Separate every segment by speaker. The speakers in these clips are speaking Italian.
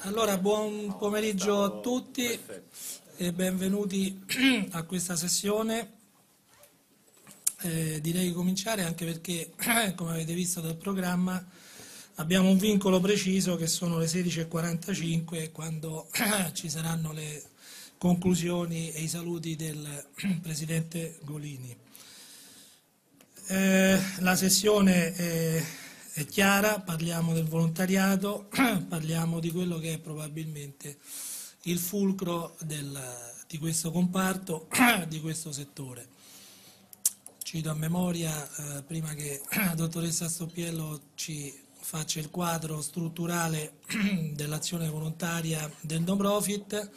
Speaker 1: Allora, buon pomeriggio a tutti e benvenuti a questa sessione. Eh, direi di cominciare anche perché, come avete visto dal programma, abbiamo un vincolo preciso che sono le 16.45 quando ci saranno le conclusioni e i saluti del Presidente Golini. Eh, la sessione è è chiara, parliamo del volontariato, parliamo di quello che è probabilmente il fulcro del, di questo comparto, di questo settore. Cito a memoria, eh, prima che la dottoressa Stoppiello ci faccia il quadro strutturale dell'azione volontaria del non profit,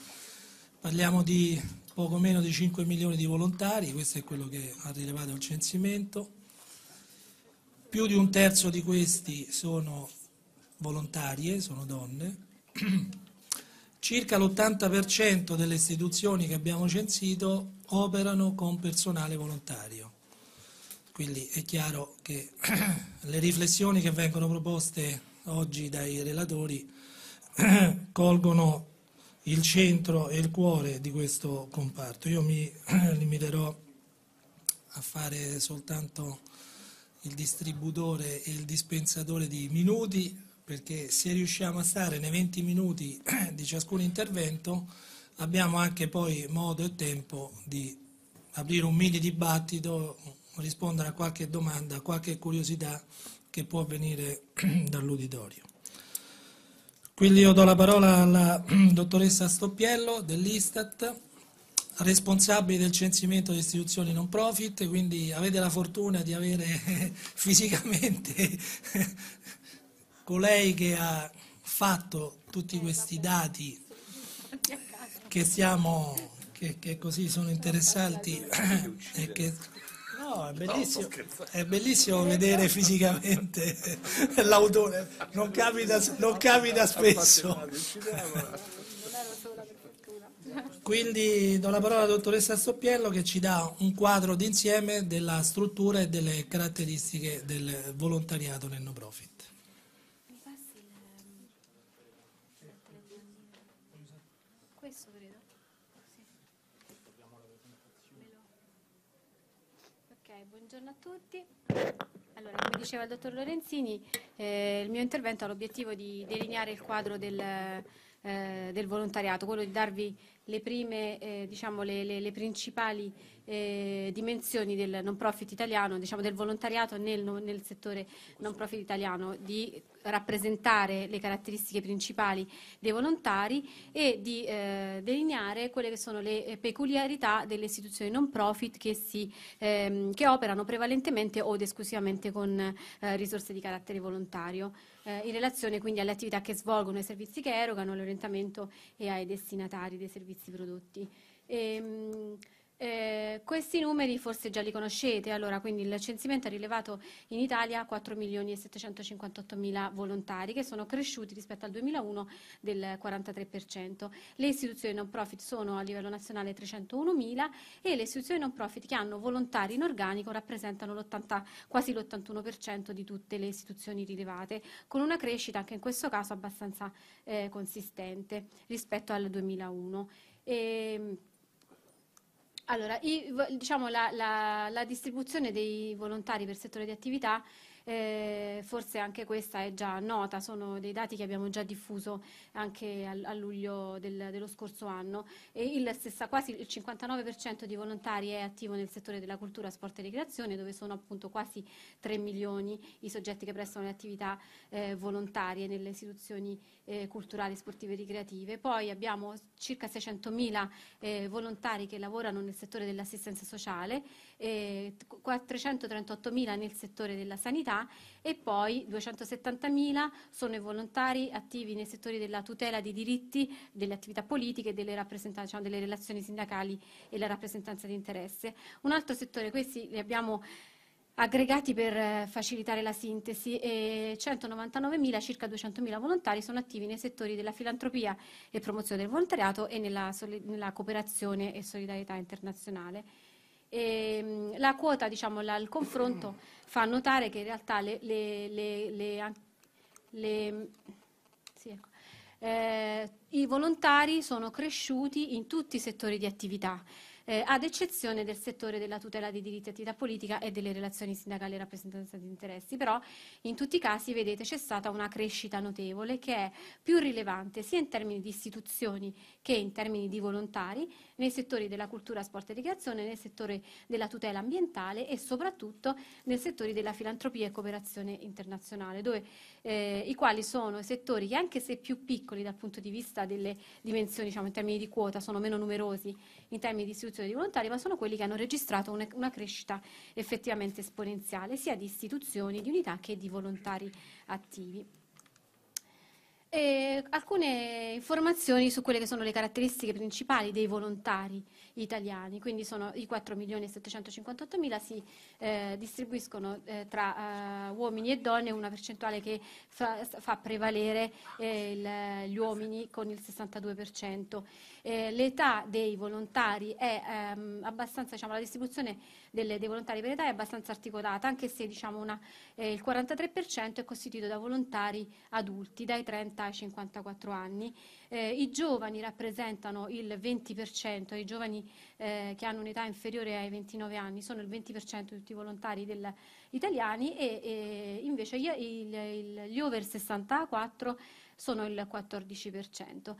Speaker 1: parliamo di poco meno di 5 milioni di volontari, questo è quello che ha rilevato il censimento, più di un terzo di questi sono volontarie, sono donne. Circa l'80% delle istituzioni che abbiamo censito operano con personale volontario. Quindi è chiaro che le riflessioni che vengono proposte oggi dai relatori colgono il centro e il cuore di questo comparto. Io mi limiterò a fare soltanto il distributore e il dispensatore di minuti, perché se riusciamo a stare nei 20 minuti di ciascun intervento, abbiamo anche poi modo e tempo di aprire un mini dibattito, rispondere a qualche domanda, a qualche curiosità che può venire dall'uditorio. Quindi io do la parola alla dottoressa Stoppiello dell'Istat responsabili del censimento di istituzioni non profit, quindi avete la fortuna di avere fisicamente colei che ha fatto tutti eh, questi dati
Speaker 2: che, siamo,
Speaker 1: che, che così sono interessanti e che No, è bellissimo, è bellissimo, vedere fisicamente l'autore, non capita, non capita spesso. Quindi do la parola alla dottoressa Soppiello che ci dà un quadro d'insieme della struttura e delle caratteristiche del volontariato nel no profit.
Speaker 3: buongiorno a tutti. Allora, come diceva il dottor Lorenzini, eh, il mio intervento ha l'obiettivo di delineare il quadro del, eh, del volontariato, quello di darvi le prime, eh, diciamo, le, le, le principali eh, dimensioni del non profit italiano, diciamo del volontariato nel, nel, settore non profit italiano, di rappresentare le caratteristiche principali dei volontari e di eh, delineare quelle che sono le peculiarità delle istituzioni non profit che, si, ehm, che operano prevalentemente o ed esclusivamente con eh, risorse di carattere volontario eh, in relazione quindi alle attività che svolgono, ai servizi che erogano, all'orientamento e ai destinatari dei servizi prodotti. E, ehm, mh, eh, questi numeri forse già li conoscete, allora, quindi il censimento ha rilevato in Italia 4 milioni volontari che sono cresciuti rispetto al 2001 del 43%. Le istituzioni non profit sono a livello nazionale 301.000 e le istituzioni non profit che hanno volontari in organico rappresentano l'80, quasi l'81% di tutte le istituzioni rilevate, con una crescita anche in questo caso abbastanza eh, consistente rispetto al 2001. E, ehm, allora, i, diciamo, la, la, la, distribuzione dei volontari per settore di attività eh, forse anche questa è già nota, sono dei dati che abbiamo già diffuso anche a, luglio del, dello scorso anno. Il stessa, quasi il 59% di volontari è attivo nel settore della cultura, sport e ricreazione, dove sono appunto quasi 3 milioni i soggetti che prestano le attività eh, volontarie nelle istituzioni eh, culturali, sportive e ricreative. Poi abbiamo circa 600.000 eh, volontari che lavorano nel settore dell'assistenza sociale, 438.000 eh, nel settore della sanità e poi 270.000 sono i volontari attivi nei settori della tutela dei diritti, delle attività politiche, delle, diciamo, delle relazioni sindacali e la rappresentanza di interesse. Un altro settore, questi li abbiamo aggregati per eh, facilitare la sintesi e 199.000, circa 200.000 volontari sono attivi nei settori della filantropia e promozione del volontariato e nella, nella cooperazione e solidarietà internazionale. E ehm, la quota, diciamo, la, il confronto fa notare che in realtà le, le, le, sì, ecco. eh, i volontari sono cresciuti in tutti i settori di attività eh, ad eccezione del settore della tutela dei diritti e attività politica e delle relazioni sindacali e rappresentanza di interessi. Però in tutti i casi, vedete, c'è stata una crescita notevole che è più rilevante sia in termini di istituzioni che in termini di volontari nei settori della cultura, sport e ricreazione, nel settore della tutela ambientale e soprattutto nei settori della filantropia e cooperazione internazionale, dove, eh, i quali sono settori che anche se più piccoli dal punto di vista delle dimensioni, diciamo in termini di quota, sono meno numerosi in termini di istituzioni associazioni di volontari, ma sono quelli che hanno registrato una, una crescita effettivamente esponenziale, sia di istituzioni, di unità che di volontari attivi. E alcune informazioni su quelle che sono le caratteristiche principali dei volontari italiani, quindi sono i 4 milioni e 758 mila, si eh, distribuiscono eh, tra eh, uomini e donne, una percentuale che fa, fa prevalere eh, il, gli uomini con il 62%. Eh, l'età dei volontari è ehm, abbastanza, diciamo, la distribuzione delle, dei volontari per età è abbastanza articolata, anche se diciamo una, eh, il 43% è costituito da volontari adulti dai 30 ai 54 anni. Eh, I giovani rappresentano il 20%, i giovani eh, che hanno un'età inferiore ai 29 anni sono il 20% di tutti i volontari del, italiani e, e invece gli, il, gli over 64 sono il 14%.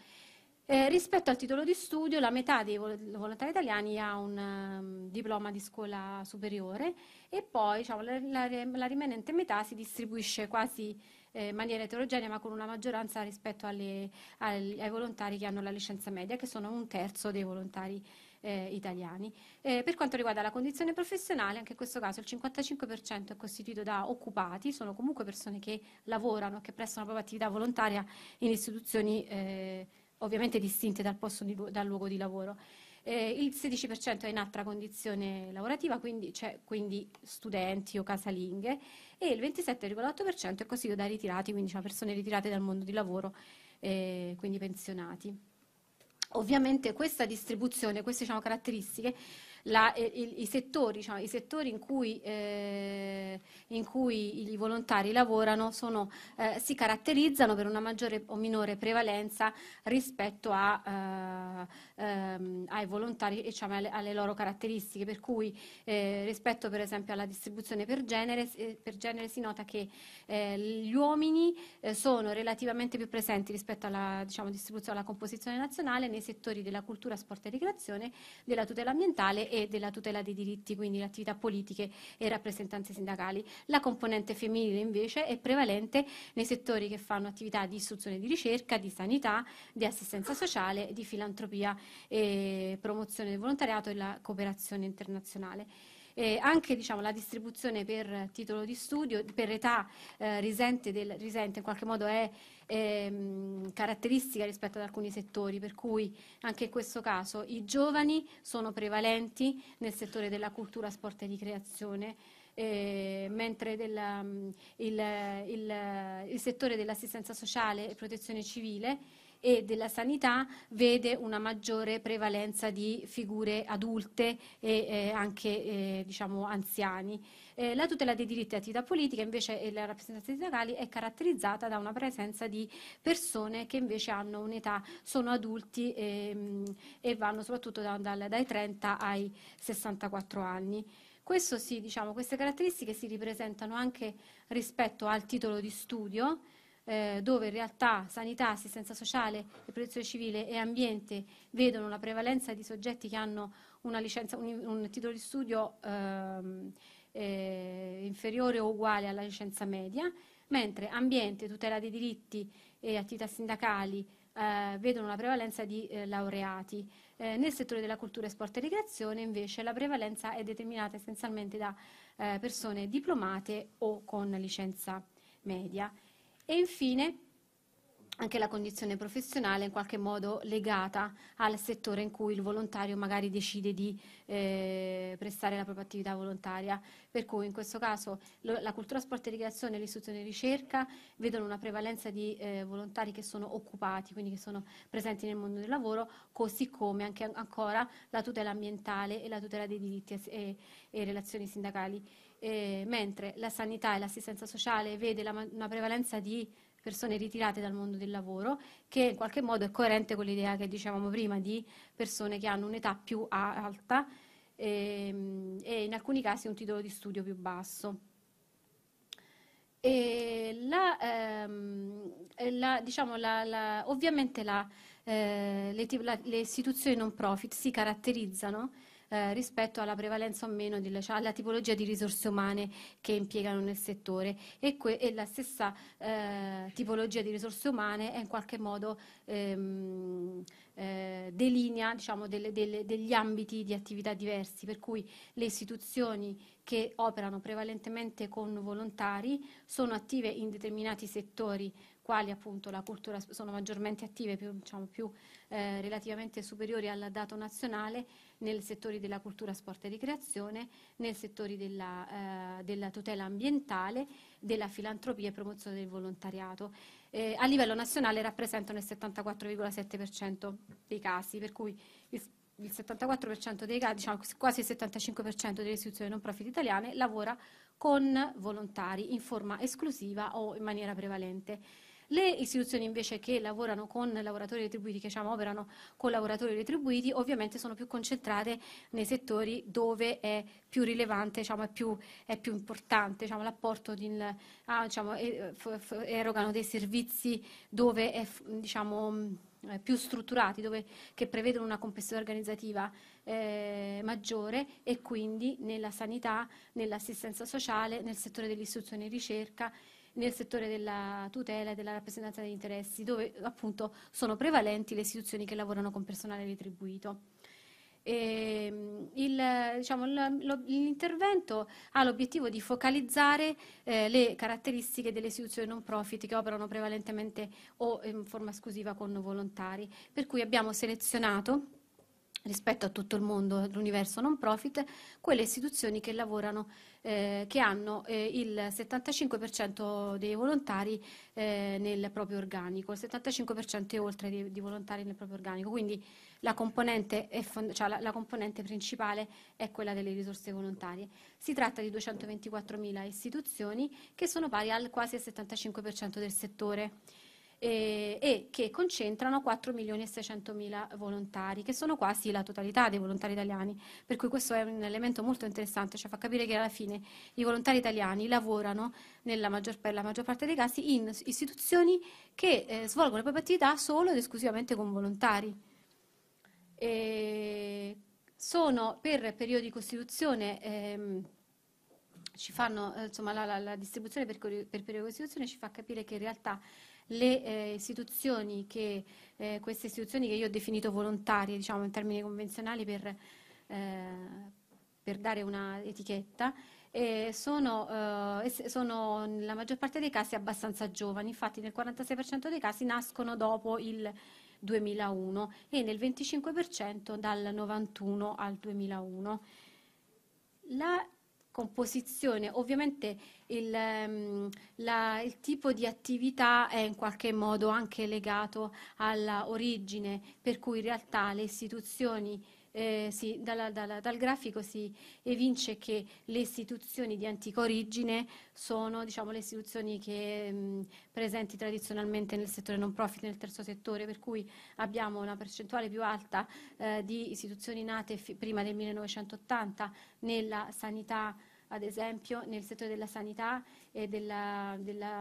Speaker 3: Eh, rispetto al titolo di studio, la metà dei volontari italiani ha un um, diploma di scuola superiore e poi diciamo, la, la, la, rimanente metà si distribuisce quasi eh, in maniera eterogenea, ma con una maggioranza rispetto alle, ai, ai volontari che hanno la licenza media, che sono un terzo dei volontari eh, italiani. Eh, per quanto riguarda la condizione professionale, anche in questo caso il 55% è costituito da occupati, sono comunque persone che lavorano, che prestano la propria attività volontaria in istituzioni eh, ovviamente distinte dal, di, dal luogo di lavoro. Eh, il 16% è in altra condizione lavorativa, quindi, cioè, quindi studenti o casalinghe, e il 27,8% è costituito da ritirati, quindi cioè persone ritirate dal mondo di lavoro, eh, quindi pensionati. Ovviamente questa distribuzione, queste diciamo, caratteristiche la, eh, i, i, settori, diciamo, i, settori, in cui, eh, in cui, i volontari lavorano sono, eh, si caratterizzano per una maggiore o minore prevalenza rispetto a, eh, ehm, ai volontari, diciamo, alle, alle, loro caratteristiche, per cui eh, rispetto per esempio alla distribuzione per genere, per genere si nota che gli uomini sono relativamente più presenti rispetto alla diciamo, distribuzione, alla composizione nazionale nei settori della cultura, sport e ricreazione, della tutela ambientale e della tutela dei diritti, quindi le attività politiche e rappresentanze sindacali. La componente femminile invece è prevalente nei settori che fanno attività di istruzione e di ricerca, di sanità, di assistenza sociale, di filantropia, e promozione del volontariato e la cooperazione internazionale eh, anche diciamo, la distribuzione per titolo di studio, per età eh, risente, del, risente, in qualche modo è ehm, caratteristica rispetto ad alcuni settori, per cui anche in questo caso i giovani sono prevalenti nel settore della cultura, sport e ricreazione. Eh, mentre della, mm, il, il, il settore dell'assistenza sociale e protezione civile e della sanità vede una maggiore prevalenza di figure adulte e eh, anche eh, diciamo, anziani. Eh, la tutela dei diritti e attività politica invece e le rappresentanze sindacali è caratterizzata da una presenza di persone che invece hanno un'età, sono adulti e, ehm, e vanno soprattutto da, da, dai 30 ai 64 anni. Sì, diciamo, queste caratteristiche si ripresentano anche rispetto al titolo di studio, eh, dove in realtà sanità, assistenza sociale protezione civile e ambiente vedono la prevalenza di soggetti che hanno licenza, un, un, titolo di studio ehm, eh, inferiore o uguale alla licenza media, mentre ambiente, tutela dei diritti e attività sindacali eh, vedono la prevalenza di eh, laureati. Eh, nel settore della cultura, sport e ricreazione invece la prevalenza è determinata essenzialmente da eh, persone diplomate o con licenza media. E infine anche la condizione professionale in qualche modo legata al settore in cui il volontario magari decide di eh, prestare la propria attività volontaria. Per cui in questo caso lo, la cultura, sport e ricreazione e l'istruzione e ricerca vedono una prevalenza di eh, volontari che sono occupati, quindi che sono presenti nel mondo del lavoro, così come anche ancora la tutela ambientale e la tutela dei diritti e, e relazioni sindacali eh, mentre la sanità e l'assistenza sociale vede la, una prevalenza di persone ritirate dal mondo del lavoro, che in qualche modo è coerente con l'idea che dicevamo prima di persone che hanno un'età più alta ehm, e in alcuni casi un titolo di studio più basso. La, ehm, la, diciamo, la, ovviamente eh, le, le istituzioni non profit si caratterizzano eh, rispetto alla prevalenza o meno delle, cioè alla tipologia di risorse umane che impiegano nel settore e, que- e la stessa eh, tipologia di risorse umane è in qualche modo ehm, eh, delinea diciamo, delle, delle, degli ambiti di attività diversi, per cui le istituzioni che operano prevalentemente con volontari sono attive in determinati settori quali appunto la cultura sono maggiormente attive, più, diciamo, più eh, relativamente superiori al dato nazionale nel settore della cultura, sport e ricreazione, nel settore della, eh, della tutela ambientale, della filantropia e promozione del volontariato. Eh, a livello nazionale rappresentano il 74,7% dei casi, per cui il il 74% dei casi, diciamo quasi il 75% delle istituzioni non profit italiane lavora con volontari in forma esclusiva o in maniera prevalente. Le istituzioni invece che lavorano con lavoratori retribuiti, che diciamo operano con lavoratori retribuiti, ovviamente sono più concentrate nei settori dove è più rilevante, diciamo, è, più, è più importante diciamo, l'apporto, di, ah, diciamo, erogano dei servizi dove è diciamo, più strutturati, dove, che prevedono una complessità organizzativa eh, maggiore e quindi nella sanità, nell'assistenza sociale, nel settore dell'istruzione e ricerca nel settore della tutela e della rappresentanza degli interessi, dove appunto sono prevalenti le istituzioni che lavorano con personale retribuito. Ehm, il, diciamo, l'intervento ha l'obiettivo di focalizzare eh, le caratteristiche delle istituzioni non profit che operano prevalentemente o in forma esclusiva con volontari, per cui abbiamo selezionato rispetto a tutto il mondo, l'universo non profit, quelle istituzioni che lavorano, eh, che hanno eh, il 75% dei volontari eh, nel proprio organico, il 75% e oltre di, di, volontari nel proprio organico. Quindi la componente, fond- cioè la, la componente, principale è quella delle risorse volontarie. Si tratta di 224.000 istituzioni che sono pari al quasi 75% del settore eh, e che concentrano 4 milioni e 600 mila volontari, che sono quasi la totalità dei volontari italiani, per cui questo è un elemento molto interessante, cioè fa capire che alla fine i volontari italiani lavorano maggior, per la maggior parte dei casi in istituzioni che eh, svolgono le proprie attività solo ed esclusivamente con volontari. E sono per periodi di costituzione... Ehm, fanno, eh, insomma, la, la, la, distribuzione per, per periodo di costituzione ci fa capire che in realtà le eh, istituzioni che, eh, queste istituzioni che io ho definito volontarie, diciamo in termini convenzionali per, eh, per dare una etichetta, eh, sono, eh, sono, nella maggior parte dei casi abbastanza giovani, infatti nel 46% dei casi nascono dopo il 2001 e nel 25% dal 91 al 2001. La composizione. Ovviamente il, um, la, il, tipo di attività è in qualche modo anche legato all'origine, per cui in realtà le istituzioni eh, sì, dalla, dalla, dal grafico si evince che le istituzioni di antica origine sono diciamo, le istituzioni che, mh, ehm, presenti tradizionalmente nel settore non profit, nel terzo settore, per cui abbiamo una percentuale più alta eh, di istituzioni nate prima del 1980 nella sanità ad esempio nel settore della sanità e della, della,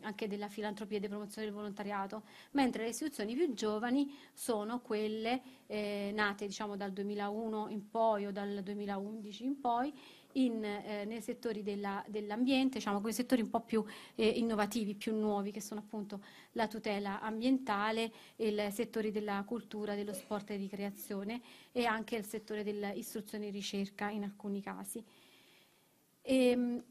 Speaker 3: anche della filantropia e di promozione del volontariato, mentre le istituzioni più giovani sono quelle eh, nate diciamo, dal 2001 in poi o dal 2011 in poi, in, eh, nei settori della, dell'ambiente, diciamo quei settori un po' più eh, innovativi, più nuovi, che sono appunto la tutela ambientale, il settore della cultura, dello sport e ricreazione e anche il settore dell'istruzione e ricerca in alcuni casi. E, ehm,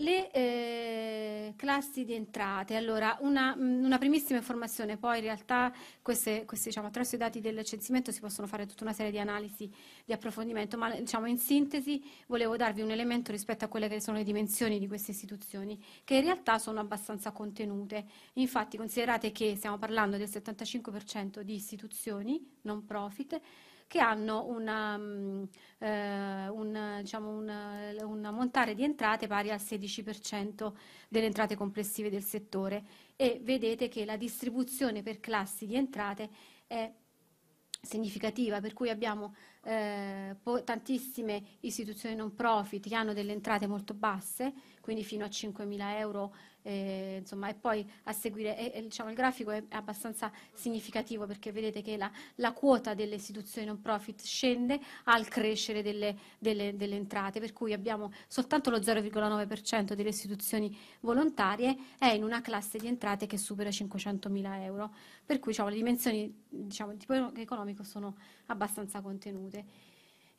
Speaker 3: le eh, classi di entrate, allora una, mm, una, primissima informazione, poi in realtà queste, queste, diciamo, attraverso i dati del censimento si possono fare tutta una serie di analisi di approfondimento, ma diciamo, in sintesi volevo darvi un elemento rispetto a quelle che sono le dimensioni di queste istituzioni, che in realtà sono abbastanza contenute. Infatti considerate che stiamo parlando del 75% di istituzioni non profit, che hanno una, mm, eh, un, diciamo un, un montare di entrate pari al 16% delle entrate complessive del settore e vedete che la distribuzione per classi di entrate è significativa, per cui abbiamo eh, tantissime istituzioni non profit che hanno delle entrate molto basse, quindi fino a 5.000 euro eh, insomma, e poi a seguire, e, e, diciamo, il grafico è abbastanza significativo perché vedete che la, la quota delle istituzioni non profit scende al crescere delle, delle, delle entrate, per cui abbiamo soltanto lo 0,9% delle istituzioni volontarie è in una classe di entrate che supera 500 mila euro, per cui diciamo, le dimensioni diciamo, di tipo economico sono abbastanza contenute.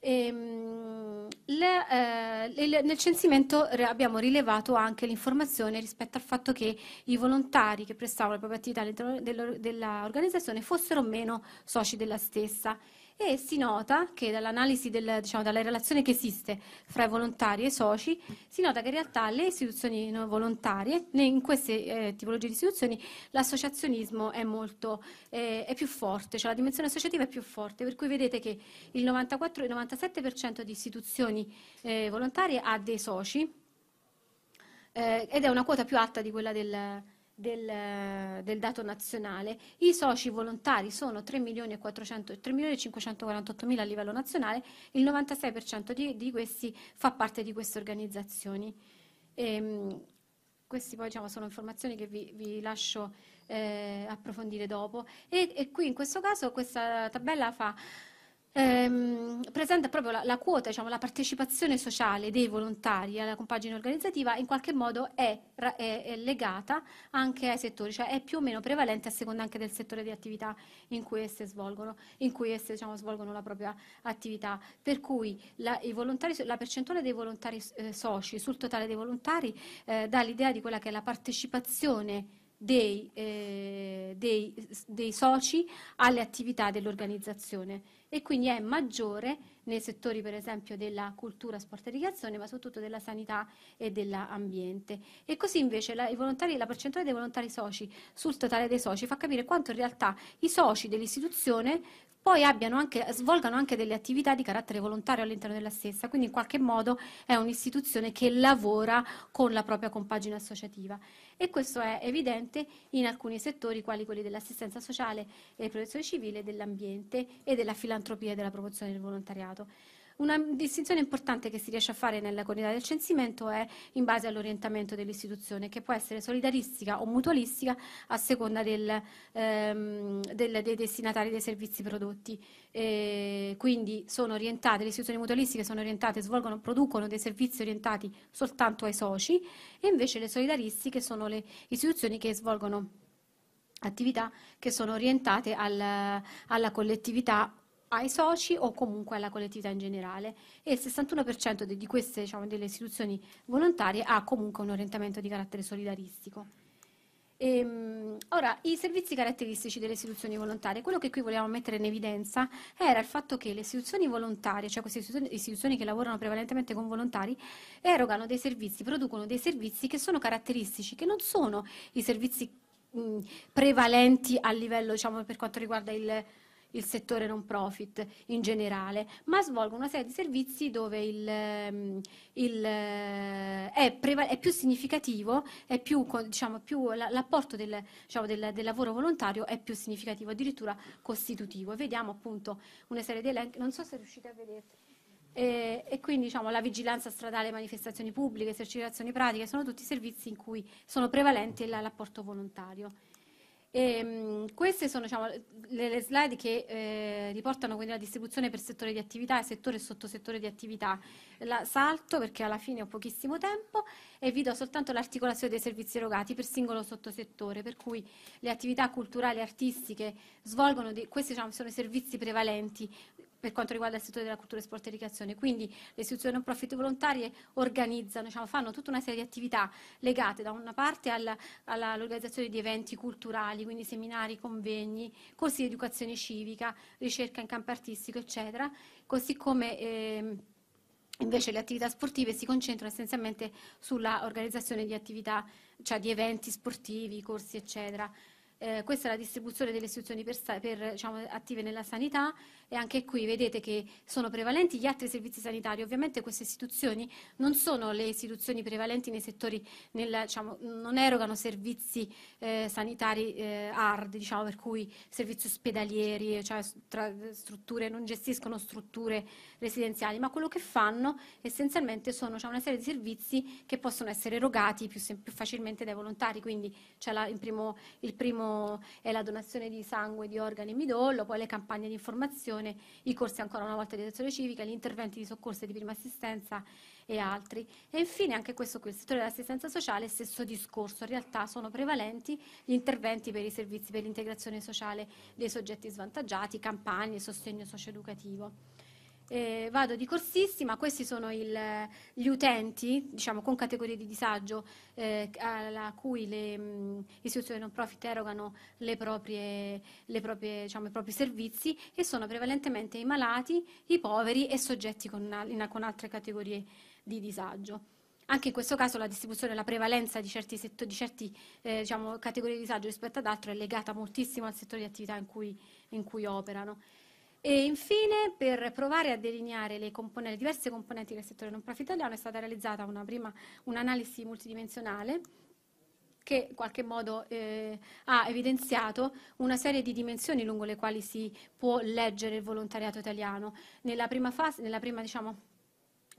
Speaker 3: Ehm, le, eh, le, nel censimento abbiamo rilevato anche l'informazione rispetto al fatto che i volontari che prestavano la propria attività all'interno dell'organizzazione fossero meno soci della stessa e si nota che dall'analisi, del, diciamo, dalla relazione che esiste fra i volontari e i soci, si nota che in realtà le istituzioni volontarie, in queste eh, tipologie di istituzioni, l'associazionismo è molto, eh, è più forte, cioè la dimensione associativa è più forte, per cui vedete che il 94, 97% di istituzioni eh, volontarie ha dei soci, eh, ed è una quota più alta di quella del del, del, dato nazionale. I soci volontari sono 3.548.000 a livello nazionale, il 96% di, di, questi fa parte di queste organizzazioni. Ehm, queste poi diciamo, sono informazioni che vi, vi lascio eh, approfondire dopo. E, e qui in questo caso questa tabella fa ehm, presenta proprio la, la quota, diciamo, la partecipazione sociale dei volontari alla compagine organizzativa in qualche modo è, è, è, legata anche ai settori, cioè è più o meno prevalente a seconda anche del settore di attività in cui esse svolgono, cui esse, diciamo, svolgono la propria attività. Per cui la, la percentuale dei volontari eh, soci sul totale dei volontari eh, dà l'idea di quella che è la partecipazione dei, eh, dei, dei, soci alle attività dell'organizzazione e quindi è maggiore nei settori per esempio della cultura, sport e irrigazione, ma soprattutto della sanità e dell'ambiente. E così invece la, la, percentuale dei volontari soci sul totale dei soci fa capire quanto in realtà i soci dell'istituzione poi anche, svolgano anche delle attività di carattere volontario all'interno della stessa, quindi in qualche modo è un'istituzione che lavora con la propria compagine associativa e questo è evidente in alcuni settori quali quelli dell'assistenza sociale e protezione civile, dell'ambiente e della filantropia e della promozione del volontariato. Una distinzione importante che si riesce a fare nella comunità del censimento è in base all'orientamento dell'istituzione, che può essere solidaristica o mutualistica a seconda del, ehm, del, dei destinatari dei servizi prodotti. E quindi sono orientate, le istituzioni mutualistiche sono orientate, svolgono, producono dei servizi orientati soltanto ai soci e invece le solidaristiche sono le istituzioni che svolgono attività che sono orientate al, alla collettività ai soci o comunque alla collettività in generale e il 61% di queste diciamo, delle istituzioni volontarie ha comunque un orientamento di carattere solidaristico. E, ehm, ora, i servizi caratteristici delle istituzioni volontarie, quello che qui volevamo mettere in evidenza era il fatto che le istituzioni volontarie, cioè queste istituzioni, istituzioni che lavorano prevalentemente con volontari, erogano dei servizi, producono dei servizi che sono caratteristici, che non sono i servizi mh, prevalenti a livello, diciamo, per quanto riguarda il il settore non profit in generale, ma svolgono una serie di servizi dove il, ehm, il, eh, è, preva- è, più significativo, è più, diciamo, più l'apporto del, diciamo, del, del, lavoro volontario è più significativo, addirittura costitutivo. vediamo appunto una serie di elenchi, non so se riuscite a vedere. E, e, quindi diciamo, la vigilanza stradale, manifestazioni pubbliche, esercitazioni pratiche, sono tutti servizi in cui sono prevalenti l'apporto volontario. E, ehm, mh, queste sono diciamo, le, le, slide che eh, riportano quindi la distribuzione per settore di attività e settore e sottosettore di attività. La salto perché alla fine ho pochissimo tempo e vi do soltanto l'articolazione dei servizi erogati per singolo sottosettore, per cui le attività culturali e artistiche svolgono, dei, questi diciamo, sono i servizi prevalenti, per quanto riguarda il settore della cultura, sport e educazione. Quindi le istituzioni non profit volontarie organizzano, diciamo, fanno tutta una serie di attività legate da una parte all'organizzazione di eventi culturali, quindi seminari, convegni, corsi di educazione civica, ricerca in campo artistico, eccetera, così come eh, Invece le attività sportive si concentrano essenzialmente sulla organizzazione di attività, cioè di eventi sportivi, corsi, eccetera eh, questa è la distribuzione delle istituzioni per, per, diciamo, attive nella sanità e anche qui vedete che sono prevalenti gli altri servizi sanitari. Ovviamente queste istituzioni non sono le istituzioni prevalenti nei settori, nel, diciamo, non erogano servizi eh, sanitari eh, hard, diciamo, per cui servizi ospedalieri, cioè tra, strutture, non gestiscono strutture residenziali, ma quello che fanno essenzialmente sono cioè, una serie di servizi che possono essere erogati più, più facilmente dai volontari, quindi c'è cioè, il primo, il primo è la donazione di sangue, di organi e midollo, poi le campagne di informazione, i corsi ancora una volta di educazione civica, gli interventi di soccorso e di prima assistenza e altri. E infine anche questo qui, il settore dell'assistenza sociale, stesso discorso, in realtà sono prevalenti gli interventi per i servizi per l'integrazione sociale dei soggetti svantaggiati, campagne, sostegno socioeducativo. Eh, vado di corsissima, questi sono il, gli utenti, diciamo con categorie di disagio, eh, a cui le mh, mm, istituzioni non profit erogano le proprie, le proprie, diciamo, i propri servizi e sono prevalentemente i malati, i poveri e soggetti con, in, con altre categorie di disagio. Anche in questo caso la distribuzione, la prevalenza di certe di certi eh, diciamo, categorie di disagio rispetto ad altre è legata moltissimo al settore di attività in cui, in cui operano. E infine, per provare a delineare le, componenti, le diverse componenti del settore non profit italiano, è stata realizzata una prima un'analisi multidimensionale che in qualche modo eh, ha evidenziato una serie di dimensioni lungo le quali si può leggere il volontariato italiano. Nella prima fase, nella prima, diciamo,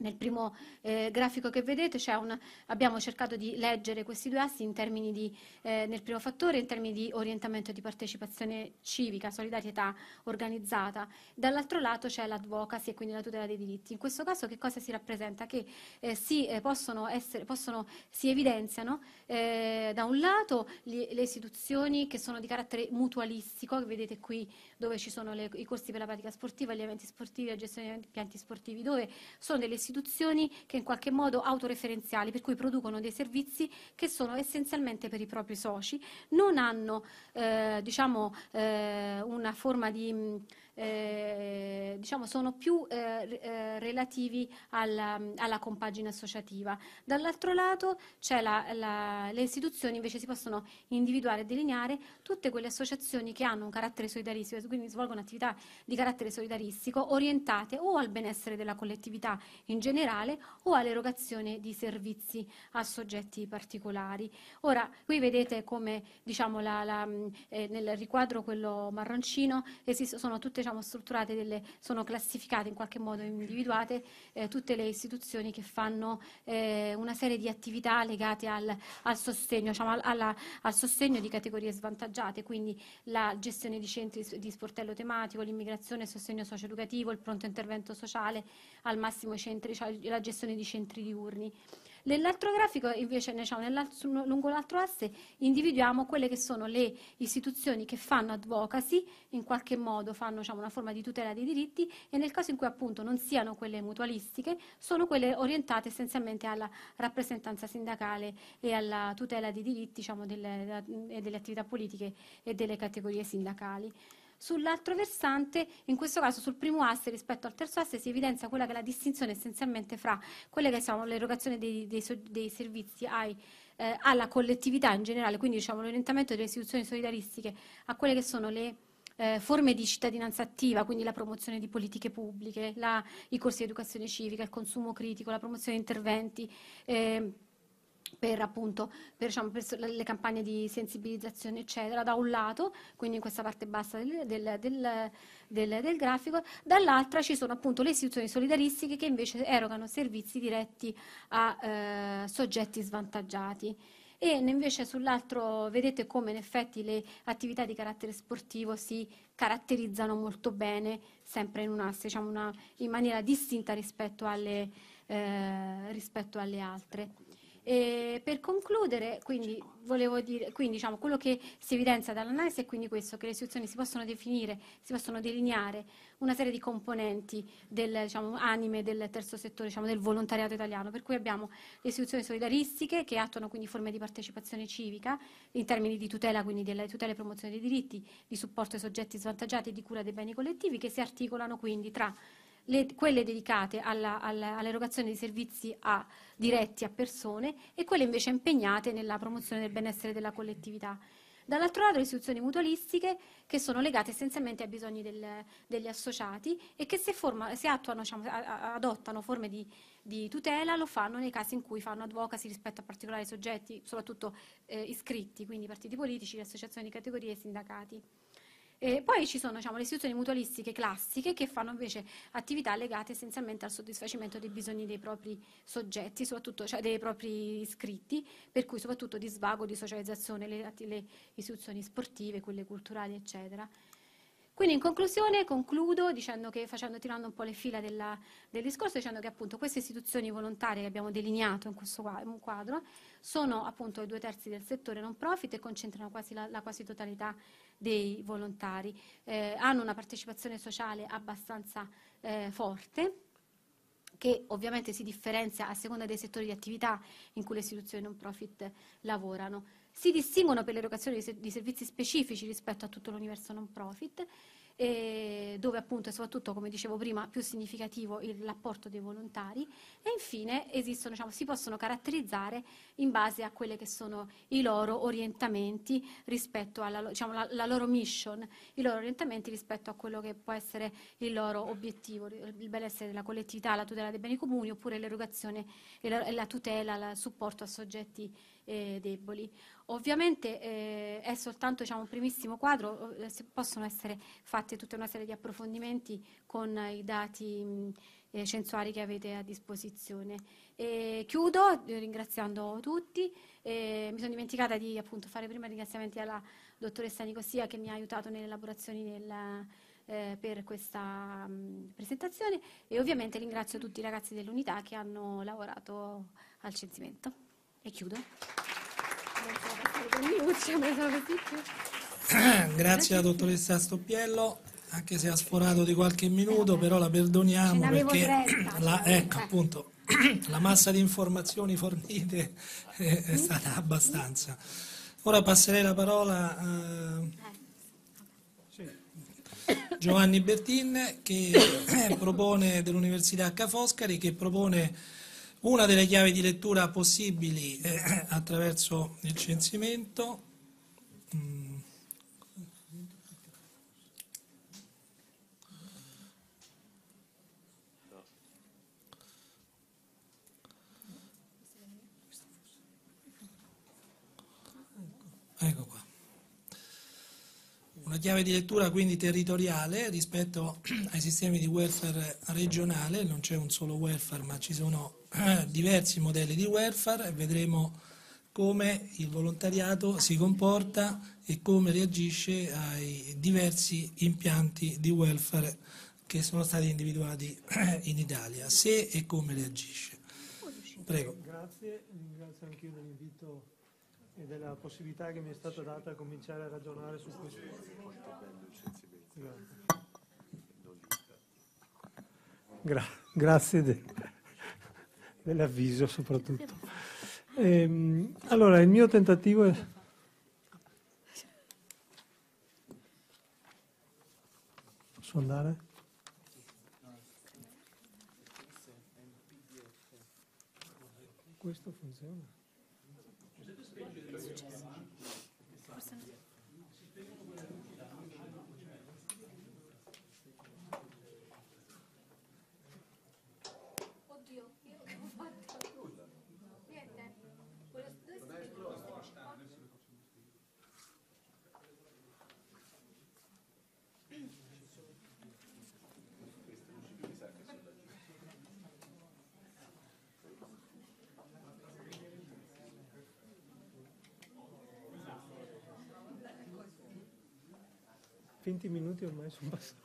Speaker 3: nel primo eh, grafico che vedete un, abbiamo cercato di leggere questi due assi di, eh, nel primo fattore in termini di orientamento di partecipazione civica, solidarietà organizzata. Dall'altro lato c'è l'advocacy e quindi la tutela dei diritti. In questo caso che cosa si rappresenta? Che eh, si, eh, possono essere, possono, si, evidenziano eh, da un lato gli, le istituzioni che sono di carattere mutualistico, che vedete qui dove ci sono le, i corsi per la pratica sportiva, gli eventi sportivi, la gestione di impianti sportivi, dove sono delle istituzioni istituzioni che in qualche modo autoreferenziali, per cui producono dei servizi che sono essenzialmente per i propri soci, non hanno eh, diciamo, eh, una forma di eh, diciamo, sono più eh, eh relativi alla, alla, compagine associativa. Dall'altro lato la, la, le istituzioni invece si possono individuare e delineare tutte quelle associazioni che hanno un carattere solidaristico, quindi svolgono attività di carattere solidaristico orientate o al benessere della collettività in generale o all'erogazione di servizi a soggetti particolari. Ora, qui vedete come diciamo, la, mm, eh, nel riquadro quello marroncino esistono tutte diciamo, diciamo, strutturate, delle, sono classificate in qualche modo, individuate eh, tutte le istituzioni che fanno eh, una serie di attività legate al, al, sostegno, diciamo, alla, al sostegno, di categorie svantaggiate, quindi la gestione di centri di sportello tematico, l'immigrazione, il sostegno socio-educativo, il pronto intervento sociale, al massimo centri, cioè la gestione di centri diurni. Nell'altro grafico invece diciamo, lungo l'altro asse individuiamo quelle che sono le istituzioni che fanno advocacy, in qualche modo fanno diciamo, una forma di tutela dei diritti e nel caso in cui appunto non siano quelle mutualistiche sono quelle orientate essenzialmente alla rappresentanza sindacale e alla tutela dei diritti diciamo, delle, delle attività politiche e delle categorie sindacali. Sull'altro versante, in questo caso sul primo asse rispetto al terzo asse, si evidenzia quella che è la distinzione essenzialmente fra quelle che sono l'erogazione dei, dei, dei servizi ai eh, alla collettività in generale, quindi diciamo, l'orientamento delle istituzioni solidaristiche a quelle che sono le eh, forme di cittadinanza attiva, quindi la promozione di politiche pubbliche, la, i corsi di educazione civica, il consumo critico, la promozione di interventi. Eh, per appunto per, diciamo, per le campagne di sensibilizzazione eccetera da un lato quindi in questa parte bassa del, del, del, del, grafico dall'altra ci sono appunto le istituzioni solidaristiche che invece erogano servizi diretti a eh, soggetti svantaggiati e invece sull'altro vedete come in effetti le attività di carattere sportivo si caratterizzano molto bene sempre in, una, diciamo una, in maniera distinta rispetto alle, eh, rispetto alle altre e eh, per concludere, quindi, volevo dire, quindi, diciamo, quello che si evidenzia dall'analisi è quindi questo, che le istituzioni si possono definire, si possono delineare una serie di componenti del diciamo, anime del terzo settore, diciamo, del volontariato italiano, per cui abbiamo le istituzioni solidaristiche che attuano quindi forme di partecipazione civica in termini di tutela, quindi della tutela e promozione dei diritti, di supporto ai soggetti svantaggiati e di cura dei beni collettivi, che si articolano quindi tra le, quelle dedicate alla, alla, all'erogazione di servizi a, diretti a persone e quelle invece impegnate nella promozione del benessere della collettività. Dall'altro lato le istituzioni mutualistiche che sono legate essenzialmente ai bisogni del, degli associati e che se, forma, se attuano, diciamo, adottano forme di, di, tutela lo fanno nei casi in cui fanno advocacy rispetto a particolari soggetti, soprattutto eh, iscritti, quindi partiti politici, associazioni di categorie e sindacati. E poi ci sono diciamo, le istituzioni mutualistiche classiche che fanno invece attività legate essenzialmente al soddisfacimento dei bisogni dei propri soggetti, cioè dei propri iscritti, per cui soprattutto di svago, di socializzazione, le, le istituzioni sportive, quelle culturali, eccetera. Quindi in conclusione concludo dicendo che, facendo, tirando un po' le fila della, del discorso, dicendo che appunto queste istituzioni volontarie che abbiamo delineato in questo quadro sono appunto i due terzi del settore non profit e concentrano quasi la, la quasi totalità dei volontari. Eh, hanno una partecipazione sociale abbastanza eh, forte che ovviamente si differenzia a seconda dei settori di attività in cui le istituzioni non profit lavorano. Si distinguono per l'erogazione di servizi specifici rispetto a tutto l'universo non profit dove appunto è soprattutto, come dicevo prima, più significativo l'apporto dei volontari e infine esistono, diciamo, si possono caratterizzare in base a quelli che sono i loro orientamenti rispetto alla diciamo, la, la loro mission, i loro orientamenti rispetto a quello che può essere il loro obiettivo, il benessere della collettività, la tutela dei beni comuni oppure l'erogazione e la, la tutela, il supporto a soggetti eh, deboli. Ovviamente eh, è soltanto diciamo, un primissimo quadro, eh, possono essere fatte tutta una serie di approfondimenti con i dati mh, eh, censuari che avete a disposizione. E chiudo eh, ringraziando tutti, mi sono dimenticata di appunto, fare prima ringraziamenti alla dottoressa Nicosia che mi ha aiutato nelle elaborazioni della per questa presentazione e ovviamente ringrazio tutti i ragazzi dell'unità che hanno lavorato al censimento. E chiudo.
Speaker 1: Grazie alla dottoressa Stoppiello, anche se ha sforato di qualche minuto, però la perdoniamo perché la, ecco, appunto, la massa di informazioni fornite eh, è stata abbastanza. Ora passerei la parola a Giovanni Bertin che eh, propone dell'Università Ca' Foscari che propone una delle chiavi di lettura possibili è attraverso il censimento. Mm. Ecco qua. Una chiave di lettura quindi territoriale rispetto ai sistemi di welfare regionale, non c'è un solo welfare ma ci sono eh, diversi modelli di welfare e vedremo come il volontariato si comporta e come reagisce ai diversi impianti di welfare che sono stati individuati eh, in Italia, se e come reagisce. Prego.
Speaker 4: Grazie, ringrazio anche io dell'invito e della possibilità che mi è stata data a cominciare a ragionare su questo. Gra grazie dell'avviso soprattutto. Ehm, allora, il mio tentativo è... Posso andare? Questo 20 minuti ormai sono passati.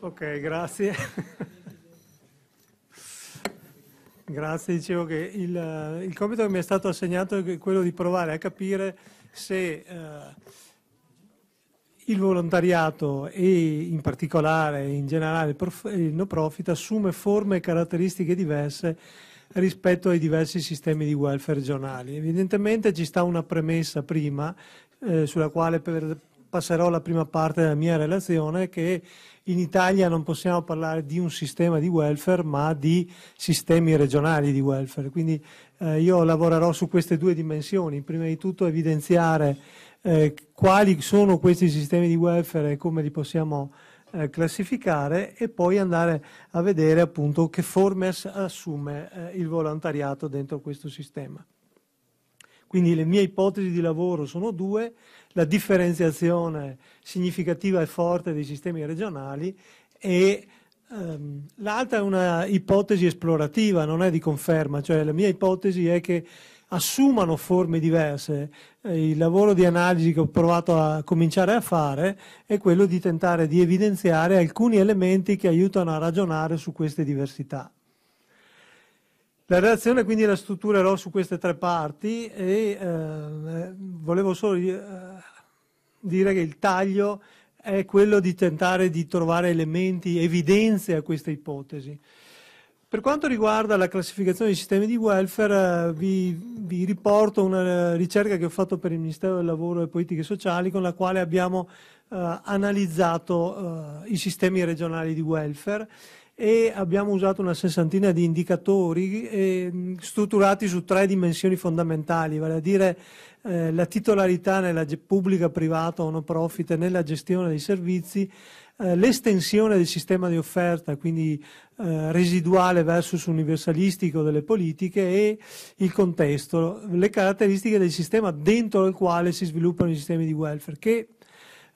Speaker 4: Ok, grazie. grazie, dicevo che il, eh, il, compito che mi è stato assegnato è quello di provare a capire se eh, il volontariato e in particolare, in generale, il, il no profit assume forme e caratteristiche diverse rispetto ai diversi sistemi di welfare regionali. Evidentemente ci sta una premessa prima eh, sulla quale per, passerò la prima parte della mia relazione che in Italia non possiamo parlare di un sistema di welfare ma di sistemi regionali di welfare. Quindi eh, io lavorerò su queste due dimensioni. Prima di tutto evidenziare eh, quali sono questi sistemi di welfare e come li possiamo eh, classificare e poi andare a vedere appunto che forme assume eh, il volontariato dentro questo sistema. Quindi le mie ipotesi di lavoro sono due, la differenziazione significativa e forte dei sistemi regionali e ehm, l'altra è una ipotesi esplorativa, non è di conferma, cioè la mia ipotesi è che assumano forme diverse. Eh, il lavoro di analisi che ho provato a cominciare a fare è quello di tentare di evidenziare alcuni elementi che aiutano a ragionare su queste diversità. La relazione quindi la strutturerò su queste tre parti e eh, eh volevo solo eh, dire che il taglio è quello di tentare di trovare elementi, evidenze a queste ipotesi. Per quanto riguarda la classificazione dei sistemi di welfare, eh, vi, vi, riporto una eh, ricerca che ho fatto per il Ministero del Lavoro e Politiche Sociali con la quale abbiamo eh, analizzato eh, i sistemi regionali di welfare e abbiamo usato una sessantina di indicatori eh, strutturati su tre dimensioni fondamentali, vale a dire eh, la titolarità nella pubblica, privata o no profit nella gestione dei servizi, eh, l'estensione del sistema di offerta, quindi eh, residuale versus universalistico delle politiche e il contesto, le caratteristiche del sistema dentro il quale si sviluppano i sistemi di welfare, che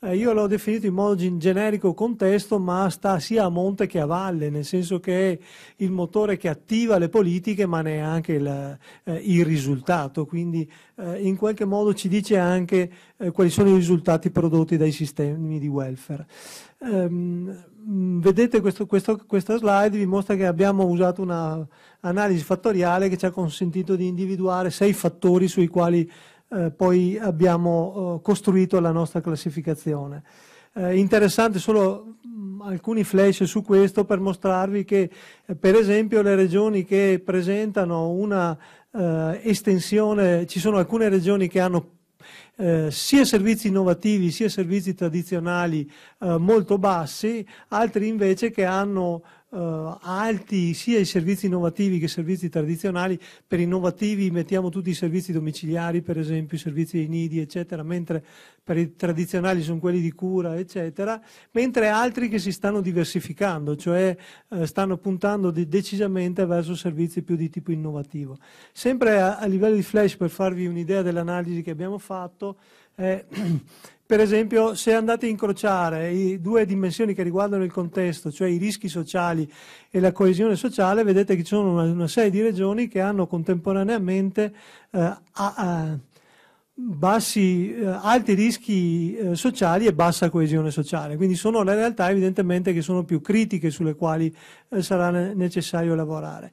Speaker 4: eh, io l'ho definito in modo generico contesto, ma sta sia a monte che a valle, nel senso che è il motore che attiva le politiche, ma neanche il, eh, il risultato. Quindi eh, in qualche modo ci dice anche eh, quali sono i risultati prodotti dai sistemi di welfare. Um, vedete questo, questo, questa slide vi mostra che abbiamo usato un'analisi fattoriale che ci ha consentito di individuare sei fattori sui quali eh, poi abbiamo eh, costruito la nostra classificazione. Eh, interessante solo mh, mm, alcuni flash su questo per mostrarvi che eh, per esempio le regioni che presentano una eh, estensione, ci sono alcune regioni che hanno eh, sia servizi innovativi sia servizi tradizionali eh, molto bassi, altri invece che hanno eh, alti sia i servizi innovativi che i servizi tradizionali. Per innovativi mettiamo tutti i servizi domiciliari, per esempio, i servizi dei nidi, eccetera, mentre per i tradizionali sono quelli di cura, eccetera, mentre altri che si stanno diversificando, cioè eh, stanno puntando di, decisamente verso servizi più di tipo innovativo. Sempre a, a livello di flash, per farvi un'idea dell'analisi che abbiamo fatto, eh, per esempio, se andate a incrociare i due dimensioni che riguardano il contesto, cioè i rischi sociali e la coesione sociale, vedete che ci sono una, una serie di regioni che hanno contemporaneamente eh, a, a, bassi, eh, alti rischi eh, sociali e bassa coesione sociale. Quindi sono le realtà evidentemente che sono più critiche sulle quali eh, sarà necessario lavorare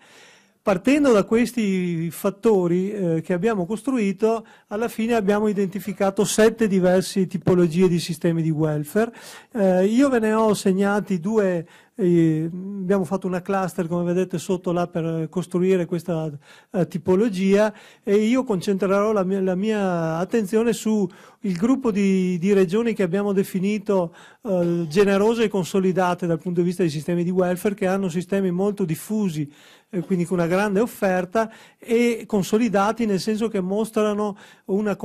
Speaker 4: partendo da questi fattori eh, che abbiamo costruito, alla fine abbiamo identificato sette diverse tipologie di sistemi di welfare. Eh, io ve ne ho segnati due, eh, abbiamo fatto una cluster come vedete sotto là per costruire questa eh, tipologia e io concentrerò la mia, la mia attenzione sul gruppo di, di, regioni che abbiamo definito eh, generose e consolidate dal punto di vista dei sistemi di welfare che hanno sistemi molto diffusi eh, quindi con una grande offerta, e consolidati nel senso che mostrano una,